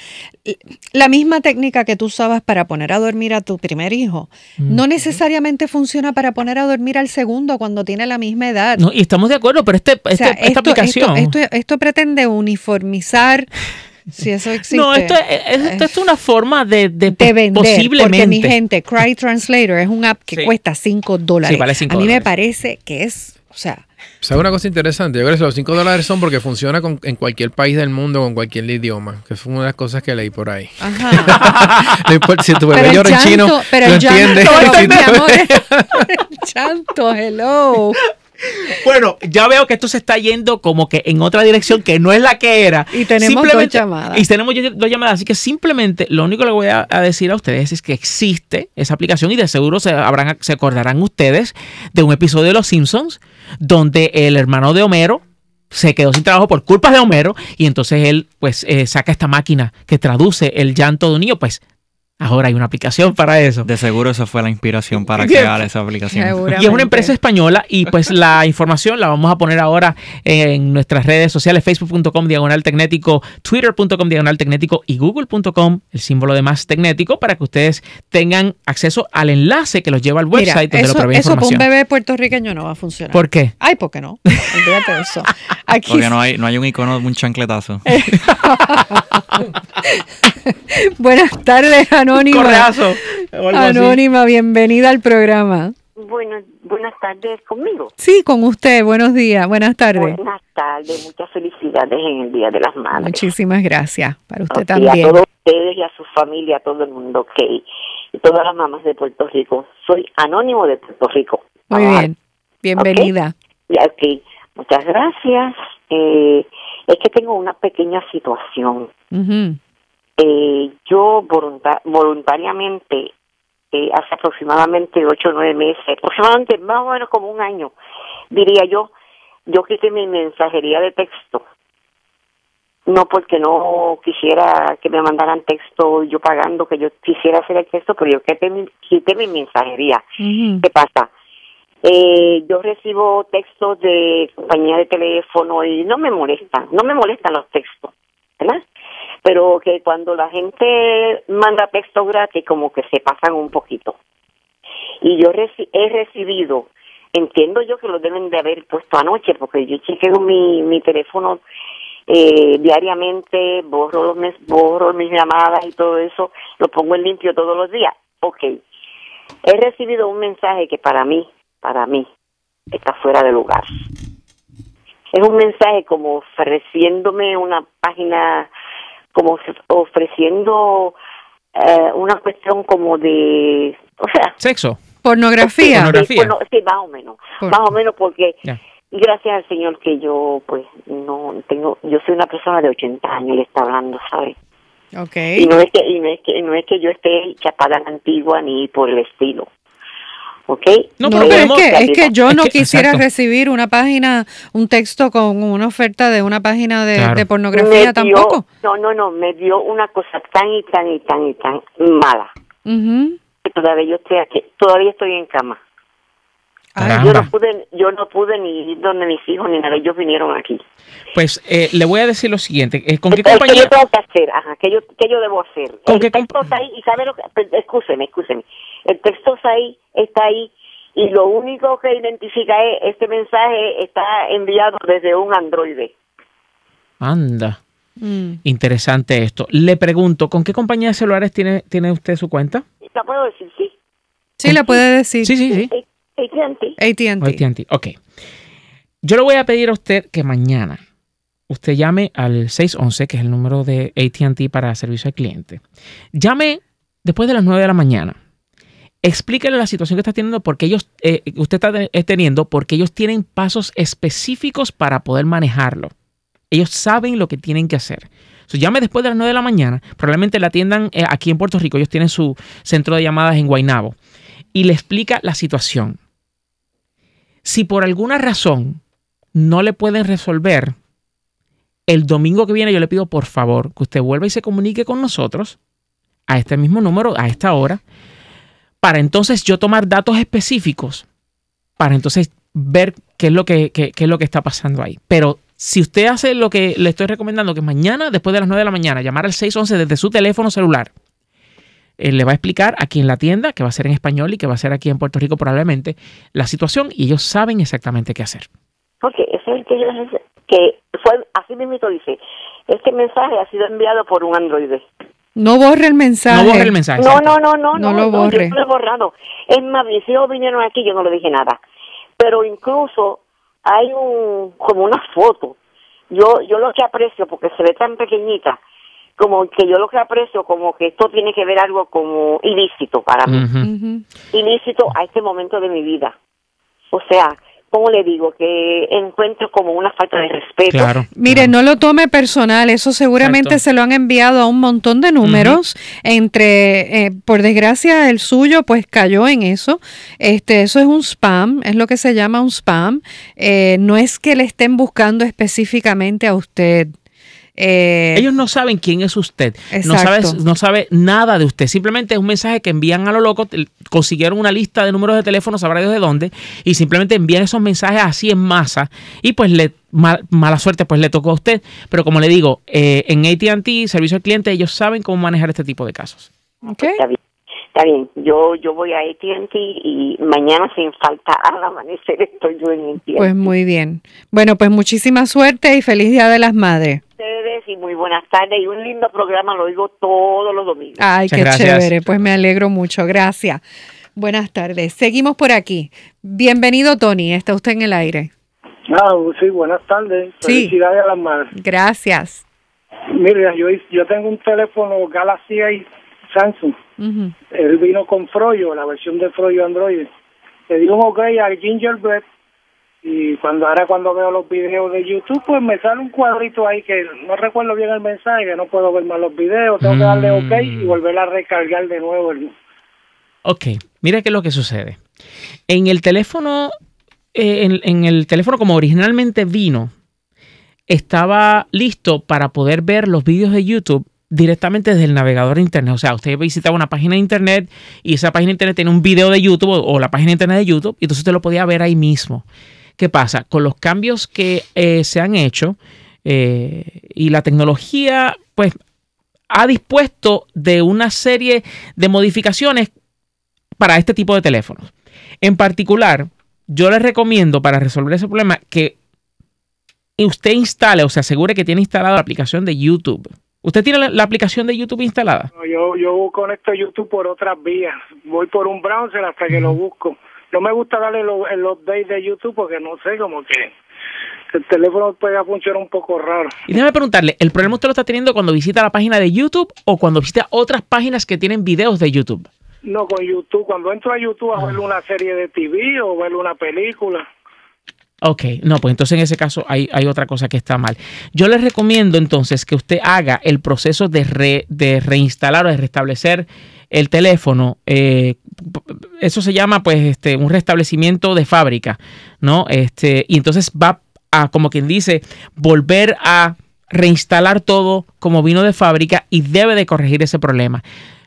la misma técnica que tú usabas para poner a dormir a tu primer hijo, no necesariamente funciona para poner a dormir al segundo cuando tiene la misma edad. y estamos de acuerdo, pero este, este esta aplicación... esto pretende uniformizar si eso existe. No, esto es, esto es una forma de, de, de vender, posiblemente. Porque mi gente, Cry Translator es un app que cuesta 5 dólares. A mí me parece que es, o sea... ¿Sabes una cosa interesante? Yo creo que los 5 dólares son porque funciona con, en cualquier país del mundo, con cualquier idioma, que fue una de las cosas que leí por ahí. Ajá. si tu bebé llora en chino, pero lo entiendes. Pero, chanto, hello. Bueno, ya veo que esto se está yendo como que en otra dirección que no es la que era. Y tenemos dos llamadas. Y tenemos dos llamadas. Así que simplemente lo único que le voy a, decir a ustedes es que existe esa aplicación y de seguro se, se acordarán ustedes de un episodio de Los Simpsons donde el hermano de Homero se quedó sin trabajo por culpa de Homero y entonces él pues eh, saca esta máquina que traduce el llanto de un niño pues Ahora hay una aplicación para eso. De seguro esa fue la inspiración para crear esa aplicación. Y es una empresa española y pues la información la vamos a poner ahora en nuestras redes sociales, facebook.com diagonal tecnético, twitter.com diagonal tecnético y google.com, el símbolo de más tecnético, para que ustedes tengan acceso al enlace que los lleva al website de eso, Eso para un bebé puertorriqueño no va a funcionar. ¿Por qué? Ay, porque no? Aquí... Porque no hay, no hay un icono de un chancletazo. Buenas tardes, Anónima. Anónima, bienvenida al programa. Buenas, buenas tardes conmigo. Sí, con usted. Buenos días. Buenas tardes. Buenas tardes. Muchas felicidades en el Día de las Madres. Muchísimas gracias. Para usted también. A todos ustedes y a su familia, a todo el mundo, ok. Y todas las mamás de Puerto Rico. Soy anónimo de Puerto Rico. Muy bien. Bienvenida. ok. Muchas gracias. Eh, es que tengo una pequeña situación. Eh, yo voluntariamente, eh, hace aproximadamente ocho o nueve meses, aproximadamente más o menos como un año, diría yo, yo quité mi mensajería de texto. No porque no quisiera que me mandaran texto yo pagando, que yo quisiera hacer el texto, pero yo quité mi, mi mensajería. ¿Qué pasa? Eh, yo recibo textos de compañía de teléfono y no me molestan, no me molestan los textos, ¿verdad? pero que cuando la gente manda texto gratis como que se pasan un poquito. Y yo he recibido, entiendo yo que lo deben de haber puesto anoche, porque yo chequeo mi, mi teléfono eh, diariamente, borro, los mes borro mis llamadas y todo eso, lo pongo en limpio todos los días. Ok, he recibido un mensaje que para mí, para mí, está fuera de lugar. Es un mensaje como ofreciéndome una página como ofreciendo eh, una cuestión como de, o sea, sexo, pornografía, Sí, más o menos, más o menos porque gracias al Señor que yo pues no tengo, yo soy una persona de 80 años le está hablando, ¿sabes? Okay. Y no es que y no es que yo esté chapada en antigua ni por el estilo. ¿ok? No, pero es, que, yo no quisiera recibir una página, un texto con una oferta de una página de, pornografía tampoco. No, no, no, me dio una cosa tan y tan y tan y tan mala. Mhm. que todavía yo estoy aquí, todavía estoy en cama. yo no pude, yo no pude ni ir donde mis hijos ni nada, ellos vinieron aquí. Pues eh, le voy a decir lo siguiente, eh, ¿con qué compañía? yo que yo, debo hacer? ¿Con eh, qué y sabe lo que, escúcheme el texto está ahí, está ahí, y lo único que identifica es este mensaje está enviado desde un Android. Anda. Mm. Interesante esto. Le pregunto, ¿con qué compañía de celulares tiene, tiene usted su cuenta? La puedo decir, sí. Sí, la puede decir. Sí, sí, sí. ATT. ATT. Ok. Yo le voy a pedir a usted que mañana usted llame al 611, que es el número de ATT para servicio al cliente. Llame después de las 9 de la mañana explíquenle la situación que estás teniendo, porque ellos, eh, usted está eh, teniendo, porque ellos tienen pasos específicos para poder manejarlo. Ellos saben lo que tienen que hacer. llame después de las 9 de la mañana. Probablemente la atiendan eh, aquí en Puerto Rico. Ellos tienen su centro de llamadas en Guaynabo. Y le explica la situación. Si por alguna razón no le pueden resolver, el domingo que viene yo le pido por favor que usted vuelva y se comunique con nosotros a este mismo número, a esta hora para entonces yo tomar datos específicos, para entonces ver qué es lo que, es lo que está pasando ahí. Pero si usted hace lo que le estoy recomendando, que mañana, después de las 9 de la mañana, llamar al 611 desde su teléfono celular, eh, le va a explicar aquí en la tienda, que va a ser en español y que va a ser aquí en Puerto Rico probablemente, la situación y ellos saben exactamente qué hacer. Porque eso es que, yo, que fue, así mismo dice, este mensaje ha sido enviado por un androide. No borre el mensaje. No borre el mensaje. No, no, no, no. No, lo borre. No, yo lo he borrado. Es más, si ellos vinieron aquí, yo no le dije nada. Pero incluso hay un, como una foto. Yo, yo lo que aprecio, porque se ve tan pequeñita, como que yo lo que aprecio, como que esto tiene que ver algo como ilícito para mí. Ilícito a este momento de mi vida. O sea, ¿cómo le digo? Que encuentro como una falta de respeto. Mire, no lo tome personal, eso seguramente se lo han enviado a un montón de números, entre, eh, por desgracia, el suyo pues cayó en eso, este, eso es un spam, es lo que se llama un spam, eh, no es que le estén buscando específicamente a usted. Eh, ellos no saben quién es usted, no sabe, no sabe, nada de usted, simplemente es un mensaje que envían a lo loco, consiguieron una lista de números de teléfono, sabrá Dios de dónde, y simplemente envían esos mensajes así en masa y pues le mala suerte, pues le tocó a usted. Pero como le digo, eh, en ATT, servicio al cliente, ellos saben cómo manejar este tipo de casos. Okay. Está, bien. yo yo voy a ATT y mañana sin falta al amanecer estoy yo en AT&T Pues muy bien. Bueno, pues muchísima suerte y feliz Día de las Madres muy buenas tardes y un lindo programa, lo digo todos los domingos. Ay, qué chévere, pues me alegro mucho, gracias. Buenas tardes, seguimos por aquí. Bienvenido Tony, está usted en el aire. Ah, sí, buenas tardes. Sí. Felicidades a las madres. Gracias. Mira, yo, yo tengo un teléfono Galaxy y Samsung. Él vino con Froyo, la versión de Froyo Android. Le di un ok al Gingerbread y cuando ahora cuando veo los videos de YouTube, pues me sale un cuadrito ahí que no recuerdo bien el mensaje, no puedo ver más los videos, tengo que darle OK y mm. volver a recargar de nuevo el... Ok, mira qué es lo que sucede. En el teléfono, eh, en, en el teléfono como originalmente vino, estaba listo para poder ver los videos de YouTube directamente desde el navegador de internet. O sea, usted visitaba una página de internet y esa página de internet tiene un video de YouTube o la página de internet de YouTube y entonces usted lo podía ver ahí mismo. ¿Qué pasa? Con los cambios que eh, se han hecho eh, y la tecnología, pues, ha dispuesto de una serie de modificaciones para este tipo de teléfonos. En particular, yo les recomiendo para resolver ese problema que usted instale o se asegure que tiene instalada la aplicación de YouTube. ¿Usted tiene la, aplicación de YouTube instalada? No, yo, yo conecto YouTube por otras vías. Voy por un browser hasta que lo busco no me gusta darle los, el update de YouTube porque no sé, como que el teléfono puede funcionar un poco raro. Y déjame preguntarle, ¿el problema usted lo está teniendo cuando visita la página de YouTube o cuando visita otras páginas que tienen videos de YouTube? No, con YouTube. Cuando entro a YouTube a una serie de TV o ver una película. Ok, no, pues entonces en ese caso hay, hay, otra cosa que está mal. Yo le recomiendo entonces que usted haga el proceso de, de reinstalar o de restablecer el teléfono eh, eso se llama pues este, un restablecimiento de fábrica, ¿no? Este, y entonces va a, como quien dice, volver a reinstalar todo como vino de fábrica y debe de corregir ese problema.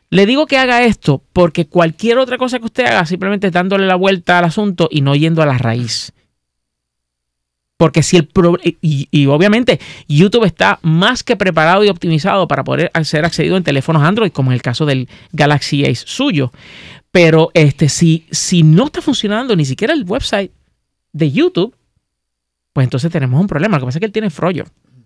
Le digo que haga esto porque cualquier otra cosa que usted haga simplemente es dándole la vuelta al asunto y no yendo a la raíz. Porque si el problema y, obviamente YouTube está más que preparado y optimizado para poder ser accedido en teléfonos Android, como en el caso del Galaxy Ace suyo. Pero este, si, si no está funcionando ni siquiera el website de YouTube, pues entonces tenemos un problema. Lo que pasa es que él tiene frollo.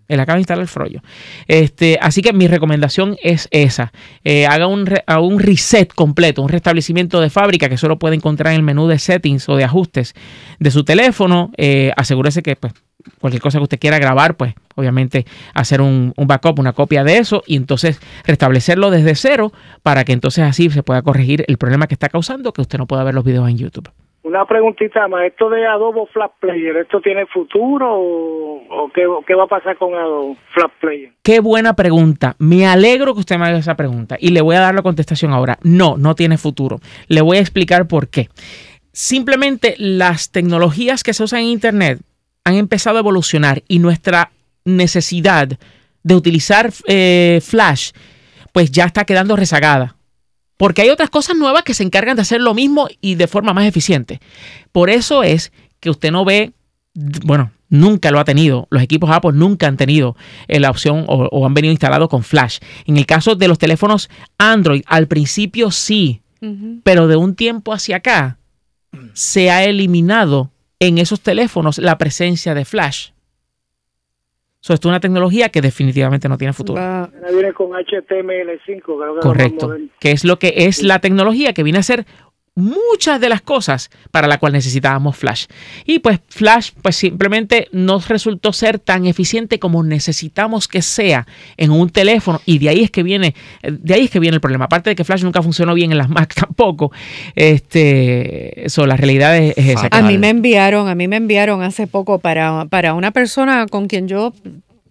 Él acaba de instalar el frollo. Este, así que mi recomendación es esa. Eh, haga un, un reset completo, un restablecimiento de fábrica que solo puede encontrar en el menú de settings o de ajustes de su teléfono. Eh, asegúrese que pues, cualquier cosa que usted quiera grabar, pues obviamente hacer un, backup, una copia de eso y entonces restablecerlo desde cero para que entonces así se pueda corregir el problema que está causando que usted no pueda ver los videos en YouTube. Una preguntita más, esto de Adobe Flash Player, ¿esto tiene futuro o, qué, qué, va a pasar con Adobe Flash Player? Qué buena pregunta, me alegro que usted me haga esa pregunta y le voy a dar la contestación ahora. No, no tiene futuro. Le voy a explicar por qué. Simplemente las tecnologías que se usan en Internet han empezado a evolucionar y nuestra necesidad de utilizar eh, Flash, pues ya está quedando rezagada. Porque hay otras cosas nuevas que se encargan de hacer lo mismo y de forma más eficiente. Por eso es que usted no ve, bueno, nunca lo ha tenido. Los equipos Apple nunca han tenido eh, la opción o, han venido instalados con Flash. En el caso de los teléfonos Android, al principio sí, pero de un tiempo hacia acá se ha eliminado en esos teléfonos la presencia de Flash. So, esto es una tecnología que definitivamente no tiene futuro. La, viene con HTML5, creo que Correcto, que es lo que es la tecnología que viene a ser muchas de las cosas para las cuales necesitábamos Flash. Y pues Flash pues simplemente nos resultó ser tan eficiente como necesitamos que sea en un teléfono y de ahí es que viene de ahí es que viene el problema. Aparte de que Flash nunca funcionó bien en las Mac tampoco. Este, eso la realidad es, esa. A mí me enviaron, a mí me enviaron hace poco para para una persona con quien yo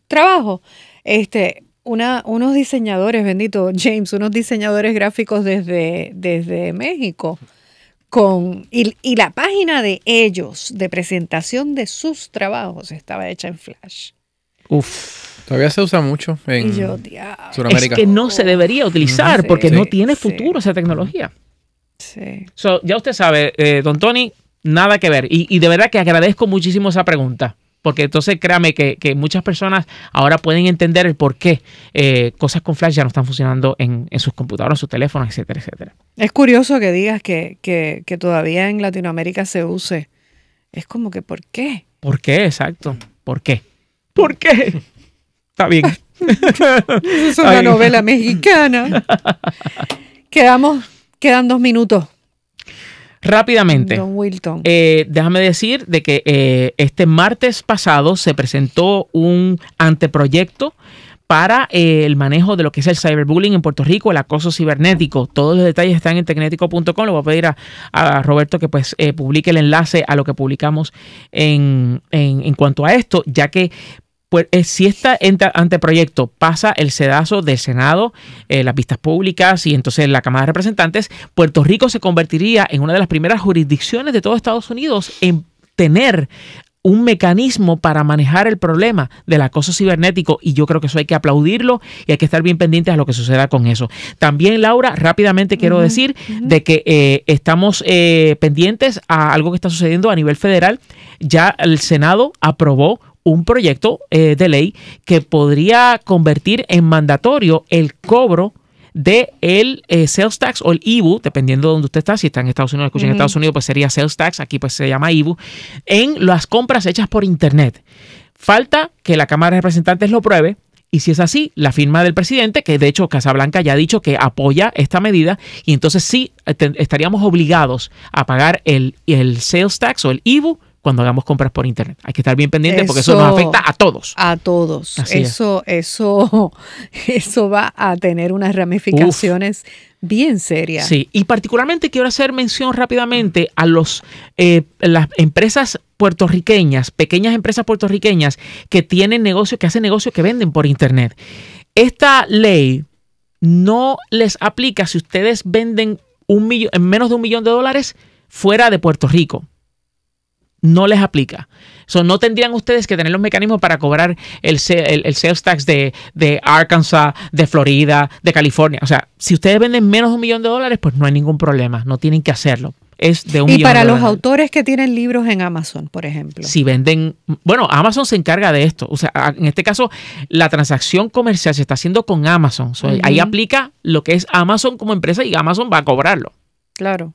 trabajo, este unos diseñadores, bendito James, unos diseñadores gráficos desde, desde México y, la página de ellos de presentación de sus trabajos estaba hecha en Flash. Uf. Todavía se usa mucho en Sudamérica. Es que no se debería utilizar porque no tiene futuro esa tecnología. Sí. ya usted sabe, eh, don Tony, nada que ver. y de verdad que agradezco muchísimo esa pregunta porque entonces créame que, muchas personas ahora pueden entender el por qué eh, cosas con flash ya no están funcionando en, sus computadoras, en sus teléfonos, etcétera, etcétera. Es curioso que digas que, todavía en Latinoamérica se use. Es como que, ¿por qué? ¿Por qué? Exacto. ¿Por qué? ¿Por qué? Está bien. es una novela mexicana. Quedamos, quedan dos minutos. Rápidamente, Don Wilton. Eh, déjame decir de que eh, este martes pasado se presentó un anteproyecto para eh, el manejo de lo que es el cyberbullying en Puerto Rico, el acoso cibernético. Todos los detalles están en tecnético.com. Le voy a pedir a, Roberto que pues publique el enlace a lo que publicamos en, cuanto a esto, ya que pues, eh, si este anteproyecto pasa el sedazo del Senado, eh, las vistas públicas y entonces la Cámara de Representantes, Puerto Rico se convertiría en una de las primeras jurisdicciones de todo Estados Unidos en tener un mecanismo para manejar el problema del acoso cibernético y yo creo que eso hay que aplaudirlo y hay que estar bien pendientes a lo que suceda con eso. También, Laura, rápidamente quiero decir de que eh, estamos pendientes a algo que está sucediendo a nivel federal. Ya el Senado aprobó un proyecto eh, de ley que podría convertir en mandatorio el cobro de el eh, sales tax o el IBU, dependiendo de dónde usted está, si está en Estados Unidos, escucha en Estados Unidos, pues sería sales tax, aquí pues se llama IBU, en las compras hechas por internet. Falta que la Cámara de Representantes lo pruebe, y si es así, la firma del presidente, que de hecho Casablanca ya ha dicho que apoya esta medida, y entonces sí eh, estaríamos obligados a pagar el, el sales tax o el IBU cuando hagamos compras por internet. Hay que estar bien pendiente porque eso nos afecta a todos. A todos. eso, eso, eso va a tener unas ramificaciones bien serias. Sí, y particularmente quiero hacer mención rápidamente a los eh, las empresas puertorriqueñas, pequeñas empresas puertorriqueñas que tienen negocio, que hacen negocios que venden por internet. Esta ley no les aplica si ustedes venden un millón, menos de un millón de dólares fuera de Puerto Rico no les aplica. So, no tendrían ustedes que tener los mecanismos para cobrar el, sales tax de, Arkansas, de Florida, de California. O sea, si ustedes venden menos de un millón de dólares, pues no hay ningún problema, no tienen que hacerlo. Es de un y para los autores que tienen libros en Amazon, por ejemplo. Si venden, bueno, Amazon se encarga de esto. O sea, en este caso, la transacción comercial se está haciendo con Amazon. Ahí aplica lo que es Amazon como empresa y Amazon va a cobrarlo. Claro.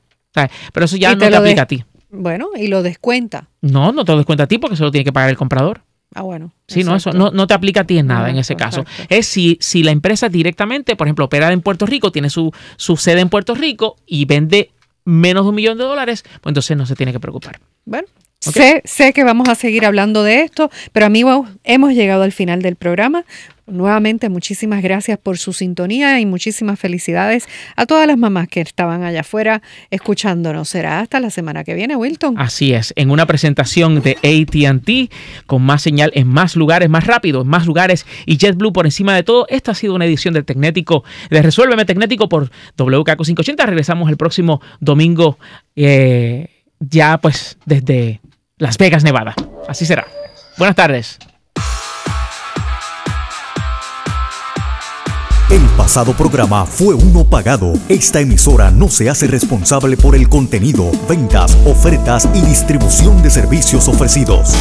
pero eso ya no te aplica a ti bueno, y lo descuenta. No, no te lo descuenta a ti porque se lo tiene que pagar el comprador. Ah, bueno. Sí, no, eso no, no, te aplica a ti en nada en ese caso. Es si, si la empresa directamente, por ejemplo, opera en Puerto Rico, tiene su, su sede en Puerto Rico y vende menos de un millón de dólares, pues entonces no se tiene que preocupar. Bueno, Sé, sé, que vamos a seguir hablando de esto, pero amigos, hemos llegado al final del programa. Nuevamente, muchísimas gracias por su sintonía y muchísimas felicidades a todas las mamás que estaban allá afuera escuchándonos. Será hasta la semana que viene, Wilton. Así es, en una presentación de ATT con más señal en más lugares, más rápido, en más lugares y JetBlue por encima de todo. Esta ha sido una edición de Tecnético, de Resuélveme Tecnético por wk 580. Regresamos el próximo domingo, eh, ya pues desde Las Vegas, Nevada. Así será. Buenas tardes. en pasado programa fue uno pagado. Esta emisora no se hace responsable por el contenido, ventas, ofertas y distribución de servicios ofrecidos.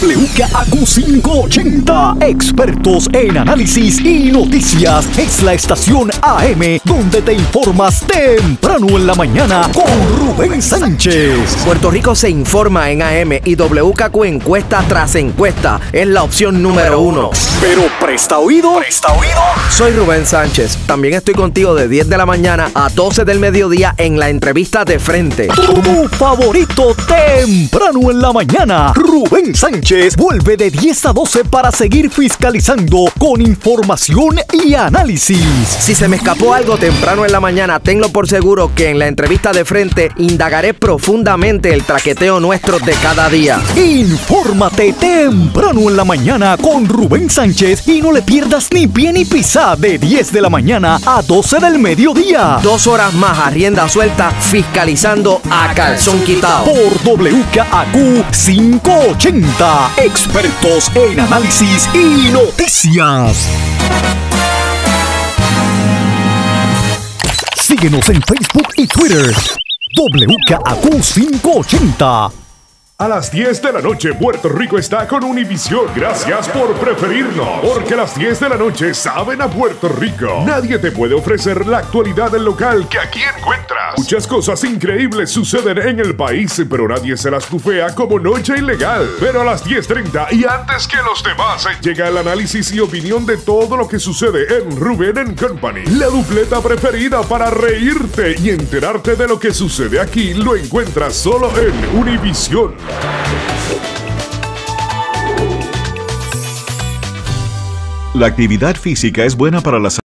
WKAQ580, expertos en análisis y noticias, es la estación AM donde te informas temprano en la mañana con Rubén Sánchez. Puerto Rico se informa en AM y WKQ encuesta tras encuesta es la opción número uno. Pero presta oído. Presta oído. Soy Rubén Sánchez. También estoy contigo de 10 de la mañana a 12 del mediodía en la entrevista de frente. Tu favorito temprano en la mañana. Rubén Sánchez vuelve de 10 a 12 para seguir fiscalizando con información y análisis. Si se me escapó algo temprano en la mañana, tenlo por seguro que en la entrevista de frente indagaré profundamente el traqueteo nuestro de cada día. Infórmate temprano en la mañana con Rubén Sánchez y no le pierdas ni pie ni pisa de 10 de la mañana a 12 del mediodía. Dos horas más a rienda suelta, fiscalizando a calzón quitado. Por WKAQ 580. Expertos en análisis y noticias. Síguenos en Facebook y Twitter. WKAQ 580. A las 10 de la noche, Puerto Rico está con Univision Gracias por preferirnos, porque a las 10 de la noche saben a Puerto Rico. Nadie te puede ofrecer la actualidad del local que aquí encuentras. Muchas cosas increíbles suceden en el país, pero nadie se las tufea como Noche Ilegal. Pero a las 10.30 y antes que los demás, llega el análisis y opinión de todo lo que sucede en Rubén Company. La dupleta preferida para reírte y enterarte de lo que sucede aquí lo encuentras solo en Univision la actividad física es buena para la salud.